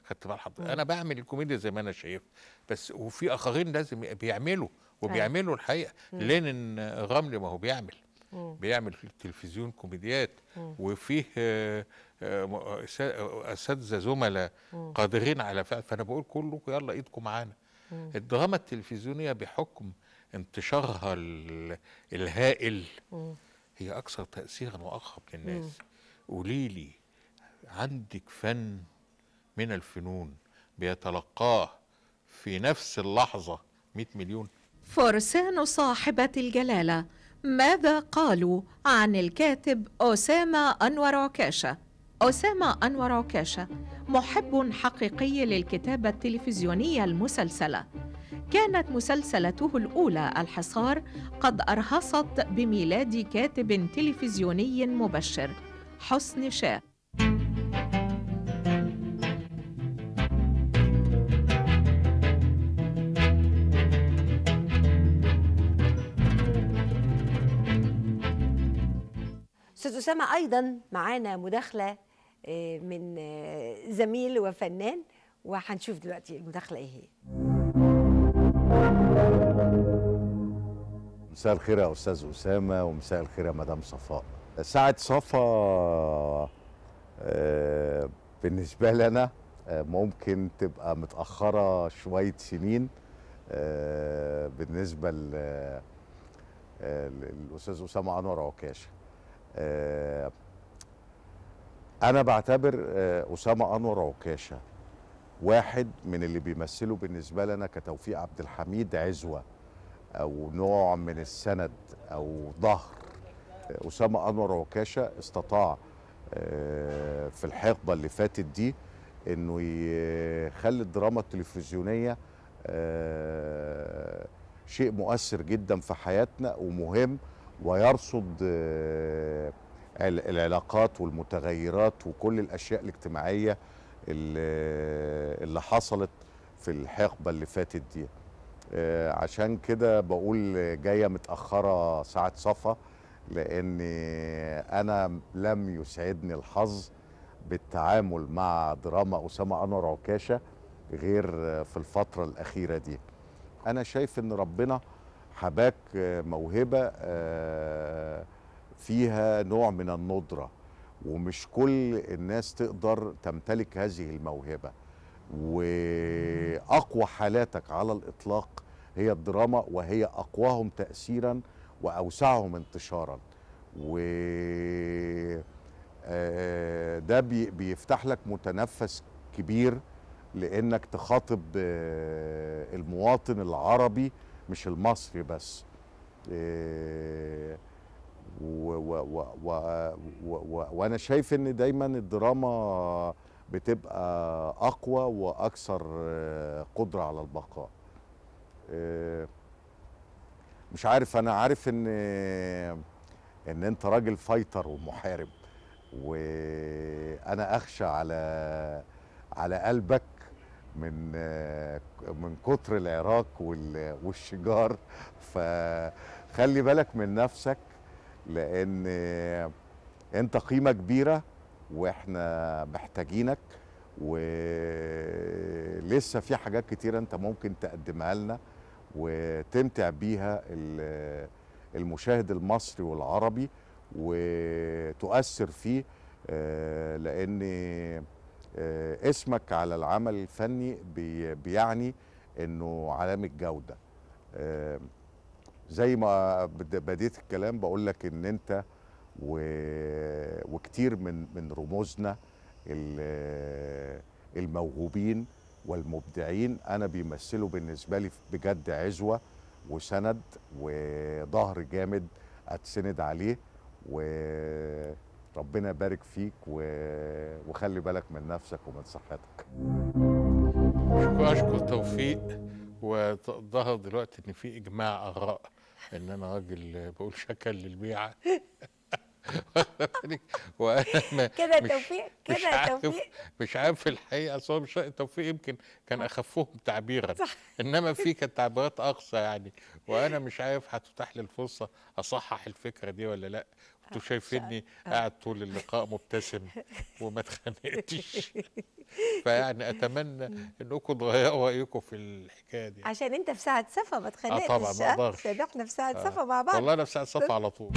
خدت بال حضرتك انا بعمل الكوميديا زي ما انا شايف بس وفي اخرين لازم بيعملوا أيوه. وبيعملوا الحقيقه لينين رملي ما هو بيعمل بيعمل في التلفزيون كوميديات وفيه آه، آه، آه، اساتذه زملاء قادرين على فعل فانا بقول كله يلا ايدكم معانا الدراما التلفزيونيه بحكم انتشارها الهائل هي اكثر تاثيرا واقرب للناس قولي لي عندك فن من الفنون بيتلقاه في نفس اللحظه 100 مليون فرسان صاحبه الجلاله ماذا قالوا عن الكاتب أسامة أنور عكاشة؟ أسامة أنور عكاشة محب حقيقي للكتابة التلفزيونية المسلسلة كانت مسلسلته الأولى الحصار قد أرهصت بميلاد كاتب تلفزيوني مبشر حسن شاه أسامة أيضا معانا مداخلة آه، من آه، زميل وفنان وهنشوف دلوقتي المداخلة إيه هي مساء الخير يا أستاذ أسامة ومساء الخير يا مدام صفاء ساعة صفاء آه، بالنسبة لي أنا ممكن تبقى متأخرة شوية سنين بالنسبة للأستاذ أسامة أنور عكاشة آه، انا بعتبر آه، اسامه انور عكاشه واحد من اللي بيمثله بالنسبه لنا كتوفيق عبد الحميد عزوه او نوع من السند او ظهر آه، اسامه انور عكاشه استطاع في الحقبه اللي فاتت دي انه يخلي الدراما التلفزيونيه شيء مؤثر جدا في حياتنا ومهم ويرصد آه، العلاقات والمتغيرات وكل الاشياء الاجتماعيه اللي حصلت في الحقبه اللي فاتت دي آه، عشان كده بقول جايه متاخره ساعه صفا لان انا لم يسعدني الحظ بالتعامل مع دراما اسامه انور عكاشه غير في الفتره الاخيره دي انا شايف ان ربنا حباك آه، موهبه آه، فيها نوع من الندره ومش كل الناس تقدر تمتلك هذه الموهبه واقوى حالاتك على الاطلاق هي الدراما وهي اقواهم تاثيرا واوسعهم انتشارا و آه، ده بيفتح لك متنفس كبير لانك تخاطب المواطن العربي مش المصري بس إيه، وانا شايف ان دايما الدراما بتبقى اقوى واكثر آه، قدره على البقاء إيه، مش عارف انا عارف ان ان انت راجل فايتر ومحارب وانا اخشى على على قلبك من من كتر العراق والشجار فخلي بالك من نفسك لان انت قيمه كبيره واحنا محتاجينك ولسه في حاجات كتيره انت ممكن تقدمها لنا وتمتع بيها المشاهد المصري والعربي وتؤثر فيه لان آه، اسمك على العمل الفني بيعني انه علامه جوده آه، زي ما بديت الكلام بقول لك ان انت وكتير من من رموزنا الموهوبين والمبدعين انا بيمثلوا بالنسبه لي بجد عزوه وسند وظهر جامد اتسند عليه و ربنا يبارك فيك و... وخلي بالك من نفسك ومن صحتك اشكو توفيق وظهر دلوقتي ان في اجماع اراء ان انا راجل بقول شكل للبيعه وانا كده توفيق كده توفيق مش عارف الحقيقه اصل هو مش توفيق يمكن كان اخفهم تعبيرا صح. انما في كانت تعبيرات اقصى يعني وانا مش عارف هتتاح لي الفرصه اصحح الفكره دي ولا لا انتوا شايفيني آه. قاعد طول اللقاء مبتسم وما اتخانقتش فيعني اتمنى انكم تغيروا رايكم في الحكايه دي عشان انت في ساعه صفا ما اتخانقتش اه طبعا ما آه. اقدرش احنا في ساعه آه. صفا مع بعض والله انا في ساعه صفا على طول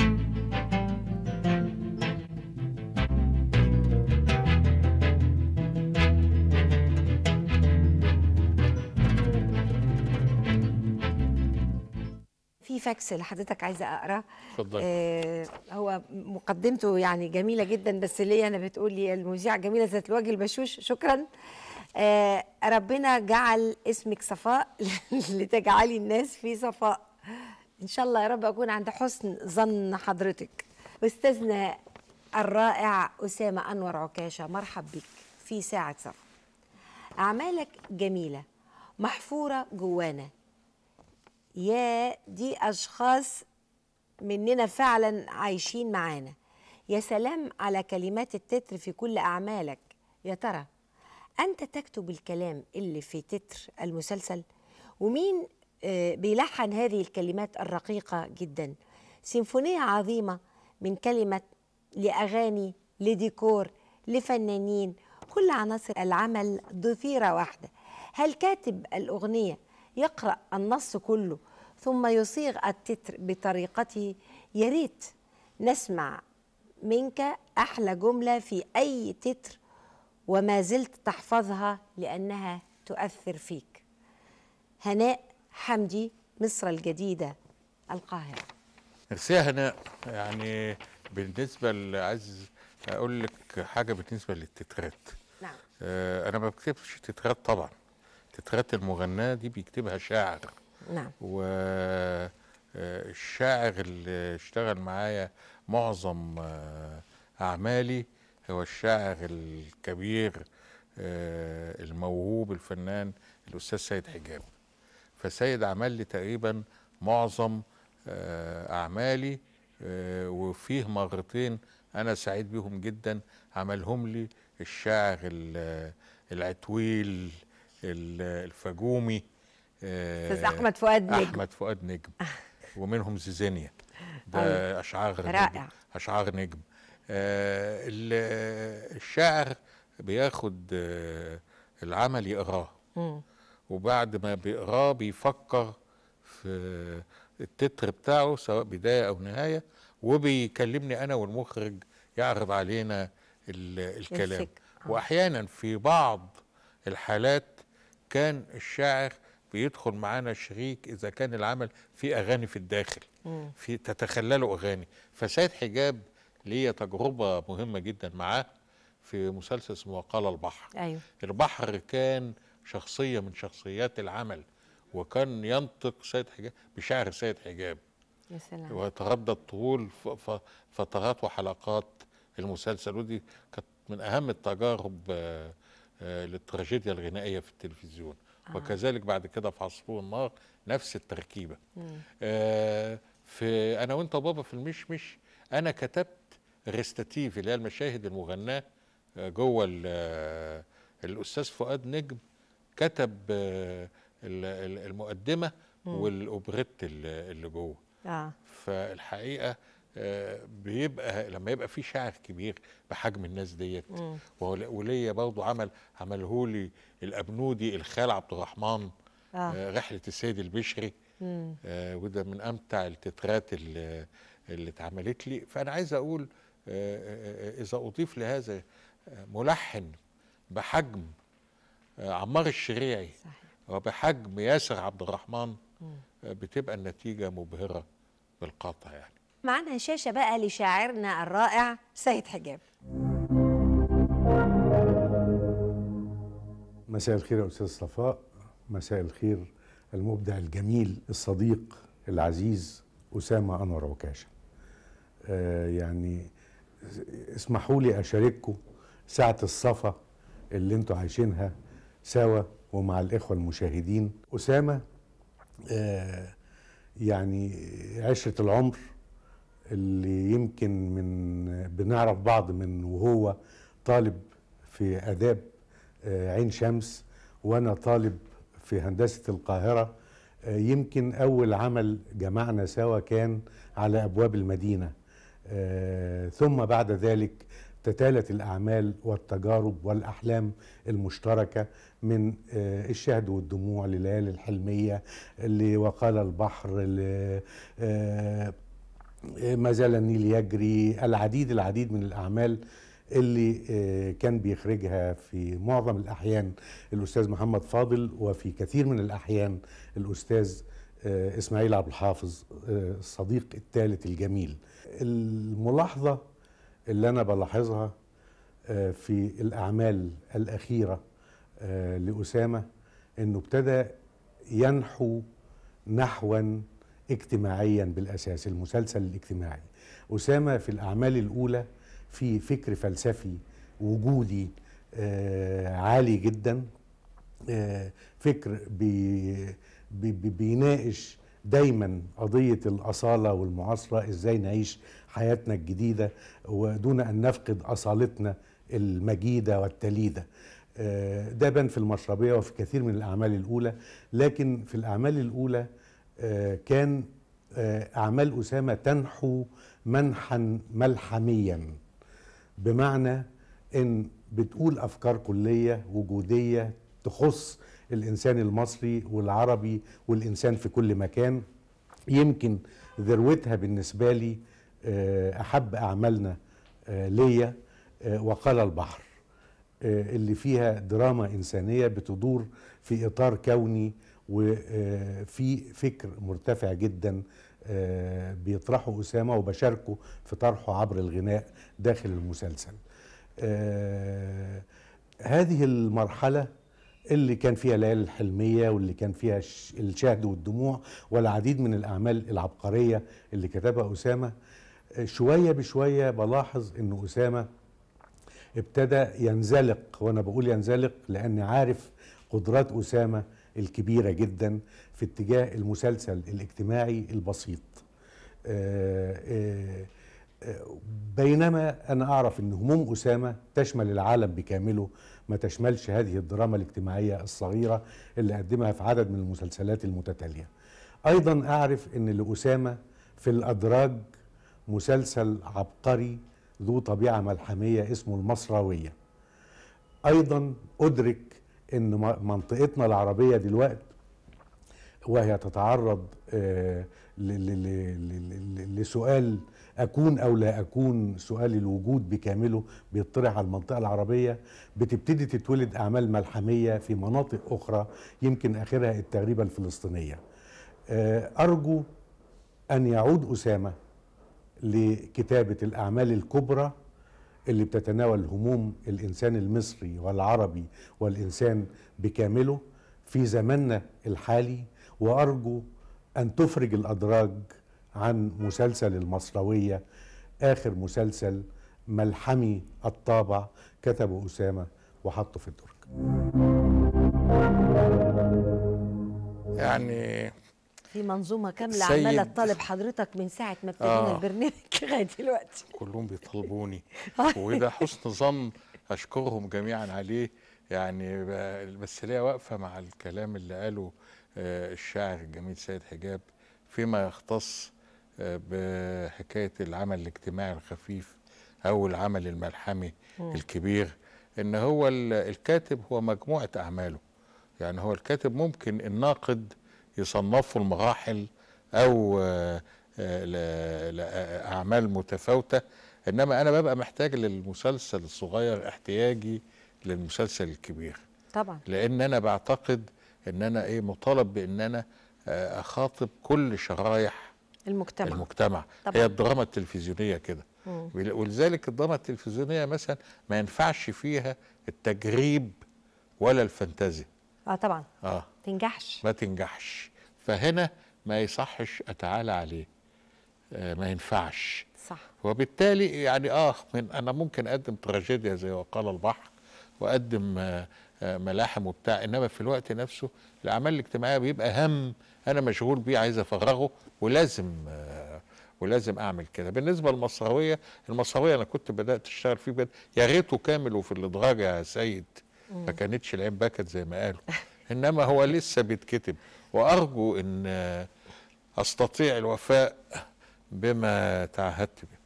في فاكس لحضرتك عايزه اقرا اتفضلي آه هو مقدمته يعني جميله جدا بس ليا انا بتقول لي المذيعه جميله ذات الوجه البشوش شكرا آه ربنا جعل اسمك صفاء لتجعلي الناس في صفاء ان شاء الله يا رب اكون عند حسن ظن حضرتك استاذنا الرائع اسامه انور عكاشه مرحب بك في ساعه صفاء اعمالك جميله محفوره جوانا يا دي أشخاص مننا فعلا عايشين معانا يا سلام على كلمات التتر في كل أعمالك يا ترى أنت تكتب الكلام اللي في تتر المسلسل ومين آه، بيلحن هذه الكلمات الرقيقة جدا سيمفونية عظيمة من كلمة لأغاني لديكور لفنانين كل عناصر العمل ضفيرة واحدة هل كاتب الأغنية يقرأ النص كله ثم يصيغ التتر بطريقته يا ريت نسمع منك أحلى جملة في أي تتر وما زلت تحفظها لأنها تؤثر فيك هناء حمدي مصر الجديدة القاهرة ميرسي هناء يعني بالنسبة لعز أقول لك حاجة بالنسبة للتترات نعم. آه، أنا ما بكتبش تترات طبعا تترات المغناه دي بيكتبها شاعر نعم والشاعر آه، اللي اشتغل معايا معظم آه، اعمالي هو الشاعر الكبير آه، الموهوب الفنان الاستاذ سيد حجاب فسيد عمل لي تقريبا معظم اعمالي وفيه مرتين انا سعيد بيهم جدا عملهم لي الشاعر العتويل الفجومي آه، استاذ احمد فؤاد نجم احمد فؤاد نجم ومنهم زيزينيا ده اشعار رائع اشعار نجم آه، الشاعر بياخد آه، العمل يقراه وبعد ما بيقراه بيفكر في التتر بتاعه سواء بدايه او نهايه وبيكلمني انا والمخرج يعرض علينا الكلام واحيانا في بعض الحالات كان الشاعر بيدخل معانا شريك اذا كان العمل في اغاني في الداخل في تتخلله اغاني فسيد حجاب ليا تجربه مهمه جدا معاه في مسلسل اسمه قال البحر أيوه. البحر كان شخصيه من شخصيات العمل وكان ينطق سيد حجاب بشعر سيد حجاب يا سلام وتردد طول فترات وحلقات المسلسل ودي كانت من اهم التجارب آه، آه، للتراجيديا الغنائيه في التلفزيون آه. وكذلك بعد كده في عصفور النار نفس التركيبه آه في انا وانت بابا في المشمش انا كتبت ريستاتيف اللي هي المشاهد المغناه آه، جوه آه، الاستاذ فؤاد نجم كتب المقدمه والاوبريت اللي جوه آه. فالحقيقه آه، بيبقى لما يبقى في شاعر كبير بحجم الناس ديت وليا برضه عمل عمله لي الابنودي الخال عبد الرحمن آه. آه، رحله السيد البشري آه وده من امتع التترات اللي, اللي اتعملت لي فانا عايز اقول آه, آه، اذا اضيف لهذا ملحن بحجم عمار الشريعي صحيح. وبحجم ياسر عبد الرحمن بتبقى النتيجه مبهره بالقطع يعني معانا شاشة بقى لشاعرنا الرائع سيد حجاب مساء الخير يا أستاذ صفاء مساء الخير المبدع الجميل الصديق العزيز أسامة أنور عكاشة آه يعني اسمحوا لي أشارككم ساعة الصفا اللي انتوا عايشينها سوا ومع الإخوة المشاهدين أسامة آه يعني عشرة العمر اللي يمكن من بنعرف بعض من وهو طالب في آداب آه، عين شمس وأنا طالب في هندسة القاهرة آه، يمكن أول عمل جمعنا سوا كان على أبواب المدينة آه، ثم بعد ذلك تتالت الأعمال والتجارب والأحلام المشتركة من الشهد والدموع لليالي الحلمية لوقال البحر ما زال النيل يجري العديد العديد من الأعمال اللي آه، كان بيخرجها في معظم الأحيان الأستاذ محمد فاضل وفي كثير من الأحيان الأستاذ آه، إسماعيل عبد الحافظ آه، الصديق الثالث الجميل الملاحظة اللي أنا بلاحظها في الأعمال الأخيرة لأسامة أنه ابتدى ينحو نحوا اجتماعيا بالاساس المسلسل الاجتماعي اسامه في الاعمال الاولى في فكر فلسفي وجودي آه، عالي جدا آه، فكر بيناقش دايما قضية الأصالة والمعاصرة إزاي نعيش حياتنا الجديدة ودون أن نفقد أصالتنا المجيدة والتليدة آه، ده بان في المشربية وفي كثير من الأعمال الأولى لكن في الأعمال الأولى آه، كان آه، أعمال أسامة تنحو منحا ملحميا بمعنى إن بتقول أفكار كلية وجودية تخص الإنسان المصري والعربي والإنسان في كل مكان يمكن ذروتها بالنسبة لي آه، أحب أعمالنا ليا وقال البحر اللي فيها دراما إنسانية بتدور في إطار كوني وفي فكر مرتفع جدا آه، بيطرحه أسامة وبشاركه في طرحه عبر الغناء داخل المسلسل آه، هذه المرحلة اللي كان فيها ليالي الحلمية واللي كان فيها الشهد والدموع والعديد من الأعمال العبقرية اللي كتبها أسامة آه، شوية بشوية بلاحظ أن أسامة ابتدى ينزلق وأنا بقول ينزلق لأني عارف قدرات أسامة الكبيرة جدا في اتجاه المسلسل الاجتماعي البسيط آه، آه، آه، بينما أنا أعرف أن هموم أسامة تشمل العالم بكامله ما تشملش هذه الدراما الاجتماعية الصغيرة اللي قدمها في عدد من المسلسلات المتتالية أيضا أعرف أن لأسامة في الأدراج مسلسل عبقري ذو طبيعة ملحمية اسمه المصراوية أيضا أدرك ان منطقتنا العربيه دلوقتي وهي تتعرض آه، لسؤال اكون او لا اكون سؤال الوجود بكامله بيطرح على المنطقه العربيه بتبتدي تتولد اعمال ملحميه في مناطق اخرى يمكن اخرها التغريبه الفلسطينيه آه، ارجو ان يعود اسامه لكتابه الاعمال الكبرى اللي بتتناول هموم الانسان المصري والعربي والانسان بكامله في زماننا الحالي وارجو ان تفرج الادراج عن مسلسل المصرويه اخر مسلسل ملحمي الطابع كتبه اسامه وحطه في الدرج يعني في منظومه كامله عماله تطالب حضرتك من ساعه ما ابتدينا آه البرنامج لغايه دلوقتي كلهم بيطالبوني وده حسن ظن اشكرهم جميعا عليه يعني بس ليا واقفه مع الكلام اللي قاله آه، الشاعر الجميل سيد حجاب فيما يختص آه، بحكايه العمل الاجتماعي الخفيف او العمل الملحمي الكبير ان هو الكاتب هو مجموعه اعماله يعني هو الكاتب ممكن الناقد يصنفوا المراحل او آه، آه، لاعمال آه، متفاوته انما انا ببقى محتاج للمسلسل الصغير احتياجي للمسلسل الكبير طبعا لان انا بعتقد ان انا ايه مطالب بان انا اخاطب كل شرايح المجتمع المجتمع طبعا. هي الدراما التلفزيونيه كده ولذلك الدراما التلفزيونيه مثلا ما ينفعش فيها التجريب ولا الفانتازي اه طبعا اه تنجحش ما تنجحش فهنا ما يصحش اتعالى عليه آه، ما ينفعش صح وبالتالي يعني اه من انا ممكن اقدم تراجيديا زي وقال البحر واقدم آه، آه، ملاحم وبتاع انما في الوقت نفسه الاعمال الاجتماعيه بيبقى هم انا مشغول بيه عايز افرغه ولازم ولازم اعمل كده بالنسبه للمصراويه المصراويه انا كنت بدات اشتغل فيه يا ريته كامل وفي الادراج يا سيد ما كانتش العين باكت زي ما قالوا انما هو لسه بيتكتب وارجو ان استطيع الوفاء بما تعهدت به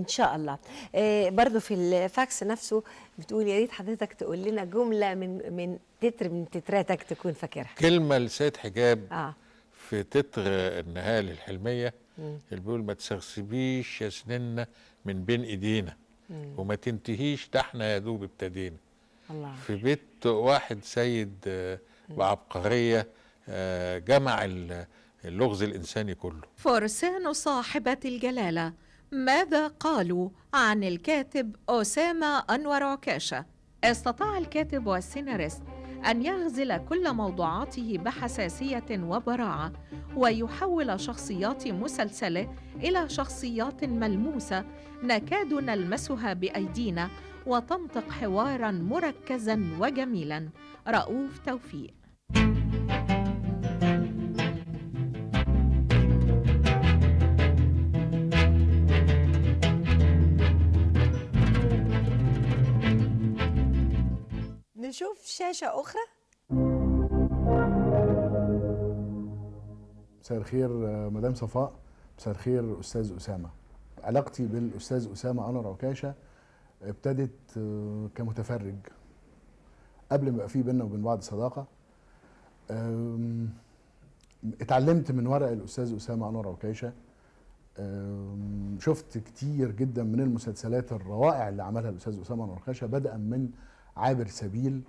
ان شاء الله آه برضو في الفاكس نفسه بتقول يا ريت حضرتك تقول لنا جمله من من تتر من تتراتك تكون فاكرها كلمه لسيد حجاب آه. في تتر النهايه للحلميه اللي بيقول ما تسرسبيش يا سننا من بين ايدينا مم. وما تنتهيش ده احنا يا دوب ابتدينا الله في بيت واحد سيد آه، بعبقرية آه، جمع اللغز الإنساني كله فرسان صاحبة الجلالة ماذا قالوا عن الكاتب أسامة أنور عكاشة؟ استطاع الكاتب والسيناريست أن يغزل كل موضوعاته بحساسية وبراعة ويحول شخصيات مسلسله إلى شخصيات ملموسة نكاد نلمسها بأيدينا وتنطق حوارا مركزا وجميلا رؤوف توفيق نشوف شاشة أخرى مساء الخير مدام صفاء مساء الخير أستاذ أسامة علاقتي بالأستاذ أسامة أنور عكاشة ابتدت آه، كمتفرج قبل ما يبقى في بينا وبين بعض صداقه اتعلمت من ورق الاستاذ اسامه انور عكيشه شفت كتير جدا من المسلسلات الروائع اللي عملها الاستاذ اسامه انور عكيشه بدءا من عابر سبيل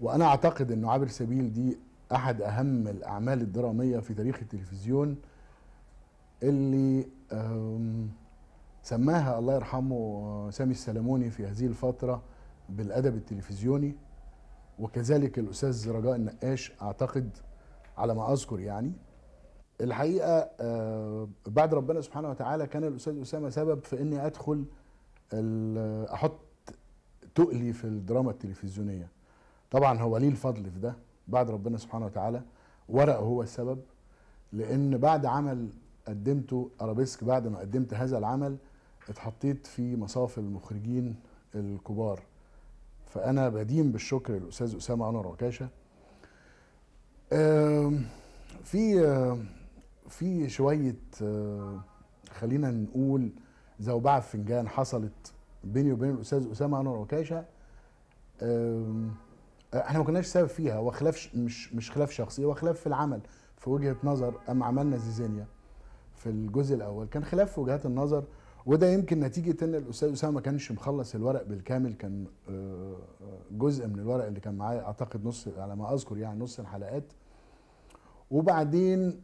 وانا اعتقد انه عابر سبيل دي احد اهم الاعمال الدراميه في تاريخ التلفزيون اللي سماها الله يرحمه سامي السلموني في هذه الفترة بالأدب التلفزيوني وكذلك الأستاذ رجاء النقاش أعتقد على ما أذكر يعني الحقيقة آه، بعد ربنا سبحانه وتعالى كان الأستاذ أسامة سبب في أني أدخل أحط تقلي في الدراما التلفزيونية طبعا هو ليه الفضل في ده بعد ربنا سبحانه وتعالى ورق هو السبب لأن بعد عمل قدمته أرابيسك بعد ما قدمت هذا العمل اتحطيت في مصاف المخرجين الكبار فانا بدين بالشكر للاستاذ اسامه انور وكاشه في في شويه خلينا نقول زوبعه في فنجان حصلت بيني وبين الاستاذ اسامه انور وكاشه احنا ما كناش سبب فيها وخلاف مش مش خلاف شخصي وخلاف في العمل في وجهه نظر اما عملنا زيزينيا في الجزء الاول كان خلاف في وجهات النظر وده يمكن نتيجه ان الاستاذ اسامه ما كانش مخلص الورق بالكامل كان آه، آه، جزء من الورق اللي كان معايا اعتقد نص على ما اذكر يعني نص الحلقات وبعدين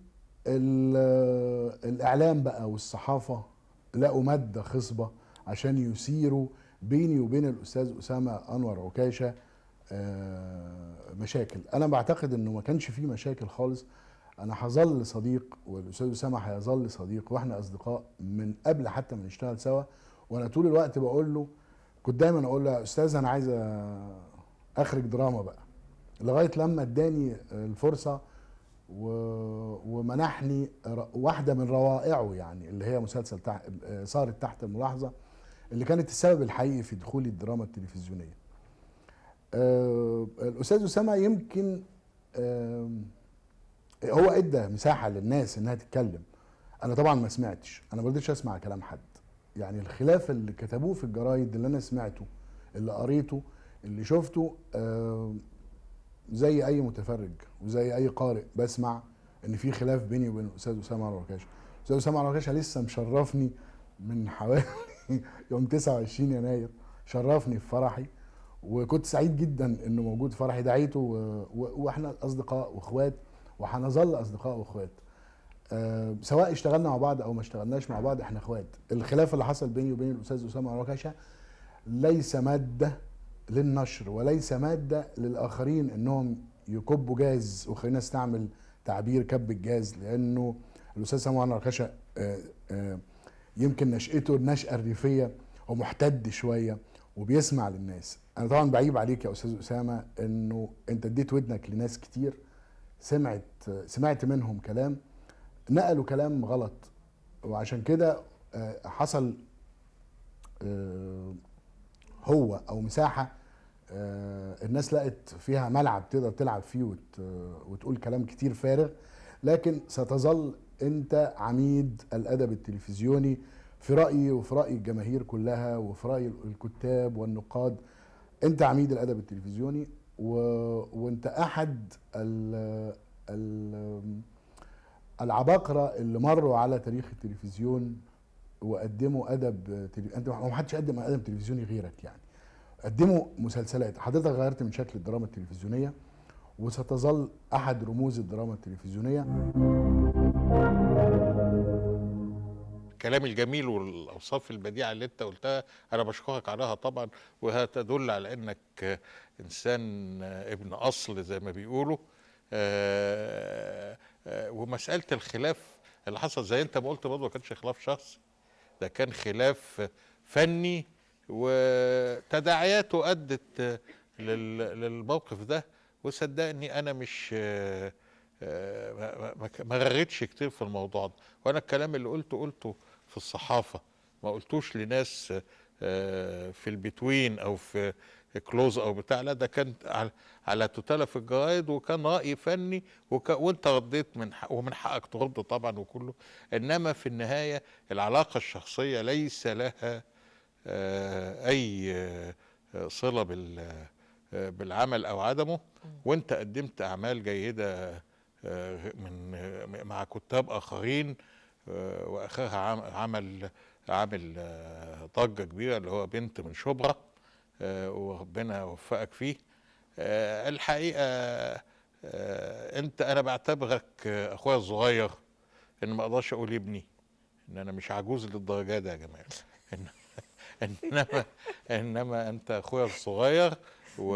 آه، الاعلام بقى والصحافه لقوا ماده خصبه عشان يثيروا بيني وبين الاستاذ اسامه انور عكاشه مشاكل انا بعتقد انه ما كانش فيه مشاكل خالص انا هظل صديق والاستاذ اسامه هيظل صديق واحنا اصدقاء من قبل حتى ما نشتغل سوا وانا طول الوقت بقول له كنت دايما اقول له يا استاذ انا عايز اخرج دراما بقى لغايه لما اداني الفرصه و... ومنحني واحده من روائعه يعني اللي هي مسلسل تح... صارت تحت الملاحظه اللي كانت السبب الحقيقي في دخولي الدراما التلفزيونيه. أه... الاستاذ اسامه يمكن أه... هو ادى مساحه للناس انها تتكلم انا طبعا ما سمعتش انا ما رضيتش اسمع كلام حد يعني الخلاف اللي كتبوه في الجرايد اللي انا سمعته اللي قريته اللي شفته آه زي اي متفرج وزي اي قارئ بسمع ان في خلاف بيني وبين الاستاذ اسامه عمر وكاشه الاستاذ اسامه عمر لسه مشرفني من حوالي يوم 29 يناير شرفني في فرحي وكنت سعيد جدا انه موجود في فرحي دعيته واحنا اصدقاء واخوات وهنظل اصدقاء واخوات آه، سواء اشتغلنا مع بعض او ما اشتغلناش مع بعض احنا اخوات الخلاف اللي حصل بيني وبين الاستاذ اسامه عركشة ليس ماده للنشر وليس ماده للاخرين انهم يكبوا جاز وخلينا نستعمل تعبير كب الجاز لانه الاستاذ اسامه ركشه آه، آه، يمكن نشأته النشأة الريفية ومحتد شوية وبيسمع للناس انا طبعا بعيب عليك يا استاذ اسامه انه انت اديت ودنك لناس كتير سمعت سمعت منهم كلام نقلوا كلام غلط وعشان كده آه، حصل آه، هو او مساحه آه، الناس لقت فيها ملعب تقدر تلعب فيه وتقول كلام كتير فارغ لكن ستظل انت عميد الادب التلفزيوني في رايي وفي راي الجماهير كلها وفي راي الكتاب والنقاد انت عميد الادب التلفزيوني و... وانت احد ال... ال... العباقره اللي مروا على تاريخ التلفزيون وقدموا ادب تلي... انت ما حدش قدم ادب تلفزيوني غيرك يعني قدموا مسلسلات حضرتك غيرت من شكل الدراما التلفزيونيه وستظل احد رموز الدراما التلفزيونيه الكلام الجميل والاوصاف البديعه اللي انت قلتها انا بشكرك عليها طبعا وهتدل على انك انسان آه، ابن اصل زي ما بيقولوا آه، آه، ومساله الخلاف اللي حصل زي انت ما قلت برضه ما كانش خلاف شخصي ده كان خلاف فني وتداعياته ادت للموقف ده وصدقني انا مش ما رغيتش كتير في الموضوع ده وانا الكلام اللي قلته قلته في الصحافه ما قلتوش لناس في البتوين او في كلوز او بتاع لا ده كان على, على في الجرايد وكان راي فني وك... وانت رديت من حق ومن حقك ترد طبعا وكله انما في النهايه العلاقه الشخصيه ليس لها آه، اي آه، صله بال آه، بالعمل او عدمه وانت قدمت اعمال جيده من مع كتاب اخرين واخرها عمل عامل ضجه كبيره اللي هو بنت من شبرا آه، وربنا يوفقك فيه آه، الحقيقه آه، انت انا بعتبرك اخويا الصغير ان ما اقدرش اقول ابني ان انا مش عجوز للدرجه دي يا جماعه انما انما انت اخويا الصغير و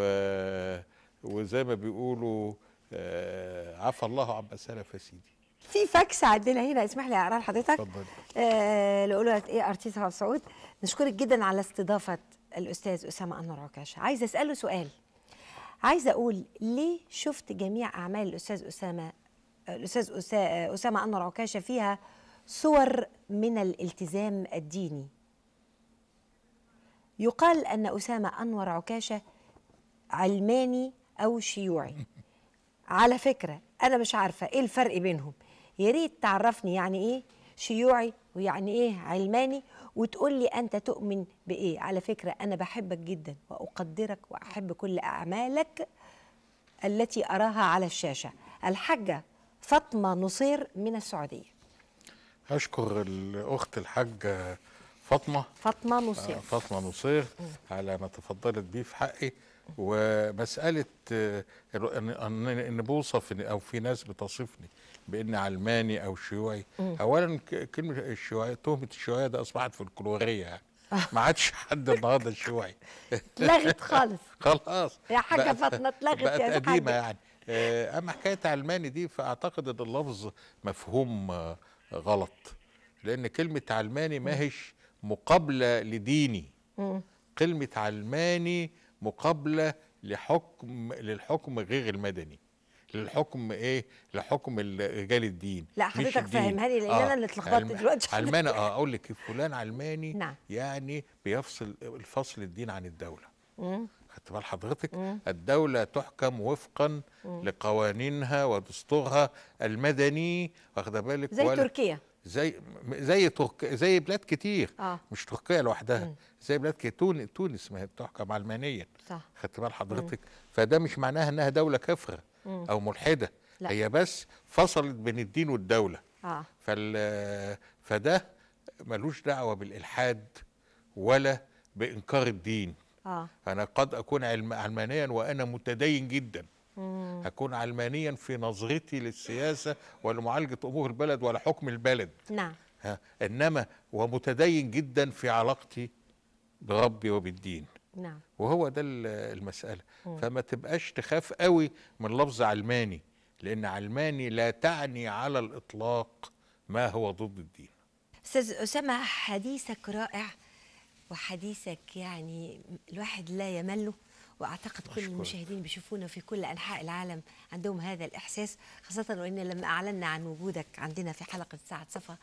وزي ما بيقولوا عفى الله عما سلف يا سيدي في فاكس عندنا هنا اسمح لي اقرا لحضرتك اتفضل آه لاولى ايه ارتيس سعود نشكرك جدا على استضافه الاستاذ اسامه انور عكاش عايزه اساله سؤال عايزه اقول ليه شفت جميع اعمال الاستاذ اسامه الاستاذ اسامه انور عكاشه فيها صور من الالتزام الديني يقال ان اسامه انور عكاشه علماني او شيوعي على فكره انا مش عارفه ايه الفرق بينهم يا ريت تعرفني يعني ايه شيوعي ويعني ايه علماني وتقول لي انت تؤمن بايه على فكره انا بحبك جدا واقدرك واحب كل اعمالك التي اراها على الشاشه الحاجه فاطمه نصير من السعوديه اشكر الاخت الحاجه فاطمه فاطمه نصير آه، فاطمه نصير على ما تفضلت بيه في حقي ومساله آه، ان بوصف او في ناس بتصفني بان علماني او شيوعي مم. اولا كلمه الشيوعيه تهمه الشيوعيه ده اصبحت فلكلوريه يعني ما عادش حد النهارده شيوعي اتلغت خالص خلاص يا حاجه فاطمه اتلغت بقت يعني قديمه آه، يعني اما حكايه علماني دي فاعتقد ان اللفظ مفهوم آه، غلط لان كلمه علماني ما هيش مقابله لديني كلمه علماني مقابله لحكم للحكم غير المدني للحكم ايه لحكم رجال الدين لا حضرتك فاهمها لي لان آه انا اللي اتلخبطت دلوقتي علماني اه اقول لك فلان علماني نعم. يعني بيفصل الفصل الدين عن الدوله خدت بال حضرتك مم. الدولة تحكم وفقا مم. لقوانينها ودستورها المدني واخدة بالك زي تركيا زي زي ترك زي بلاد كتير آه. مش تركيا لوحدها مم. زي بلاد كتير تونس ما هي بتحكم علمانيا صح خدت بال حضرتك فده مش معناها انها دوله كافره او ملحده لا. هي بس فصلت بين الدين والدوله آه. فال فده ملوش دعوه بالالحاد ولا بانكار الدين آه. انا قد اكون علم علمانيا وانا متدين جدا مم. هكون علمانيا في نظرتي للسياسه ولمعالجه امور البلد ولحكم البلد نعم ها انما ومتدين جدا في علاقتي بربي وبالدين نعم وهو ده المسألة مم. فما تبقاش تخاف قوي من لفظ علماني لأن علماني لا تعني على الإطلاق ما هو ضد الدين أستاذ أسامة حديثك رائع وحديثك يعني الواحد لا يمله واعتقد كل المشاهدين بيشوفونا في كل انحاء العالم عندهم هذا الاحساس خاصه وان لما اعلنا عن وجودك عندنا في حلقه ساعه صفا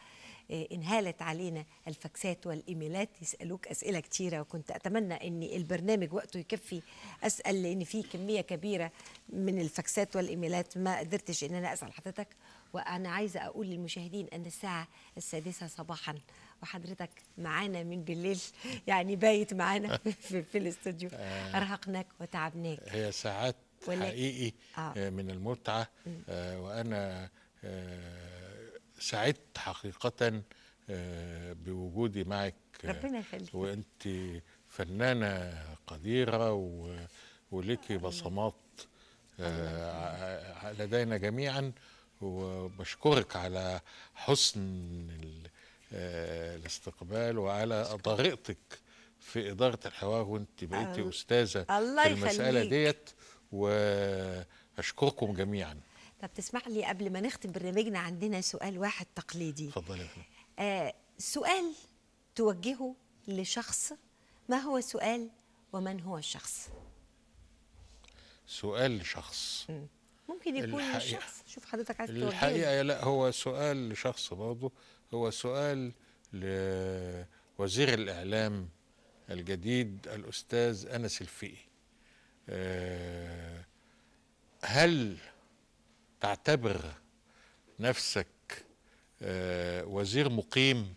آه، انهالت علينا الفاكسات والايميلات يسالوك اسئله كثيره وكنت اتمنى ان البرنامج وقته يكفي اسال لان في كميه كبيره من الفاكسات والايميلات ما قدرتش ان انا اسال حضرتك وانا عايزه اقول للمشاهدين ان الساعه السادسه صباحا وحضرتك معانا من بالليل يعني بايت معانا في, في الاستوديو آه. ارهقناك وتعبناك هي ساعات حقيقي آه. من المتعه آه وانا آه سعدت حقيقة آه، بوجودي معك آه، ربنا يخليك وانت فنانة قديرة ولك بصمات آه، لدينا جميعا وبشكرك على حسن الاستقبال وعلى طريقتك في إدارة الحوار وانت بقيتي أستاذة الله في المسألة ديت وأشكركم جميعا طب تسمح لي قبل ما نختم برنامجنا عندنا سؤال واحد تقليدي اتفضلي يا آه سؤال توجهه لشخص ما هو سؤال ومن هو الشخص سؤال لشخص ممكن يكون الحقيقة. شخص شوف حضرتك عايز توجهه الحقيقه لا هو سؤال لشخص برضه هو سؤال لوزير الاعلام الجديد الاستاذ انس الفقي أه هل تعتبر نفسك آه، وزير مقيم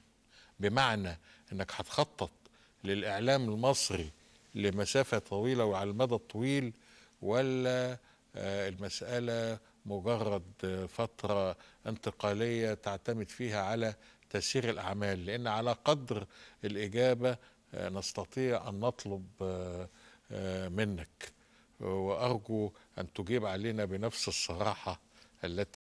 بمعنى انك هتخطط للاعلام المصري لمسافه طويله وعلى المدى الطويل ولا آه، المساله مجرد فتره انتقاليه تعتمد فيها على تسيير الاعمال لان على قدر الاجابه آه، نستطيع ان نطلب منك وارجو ان تجيب علينا بنفس الصراحه التي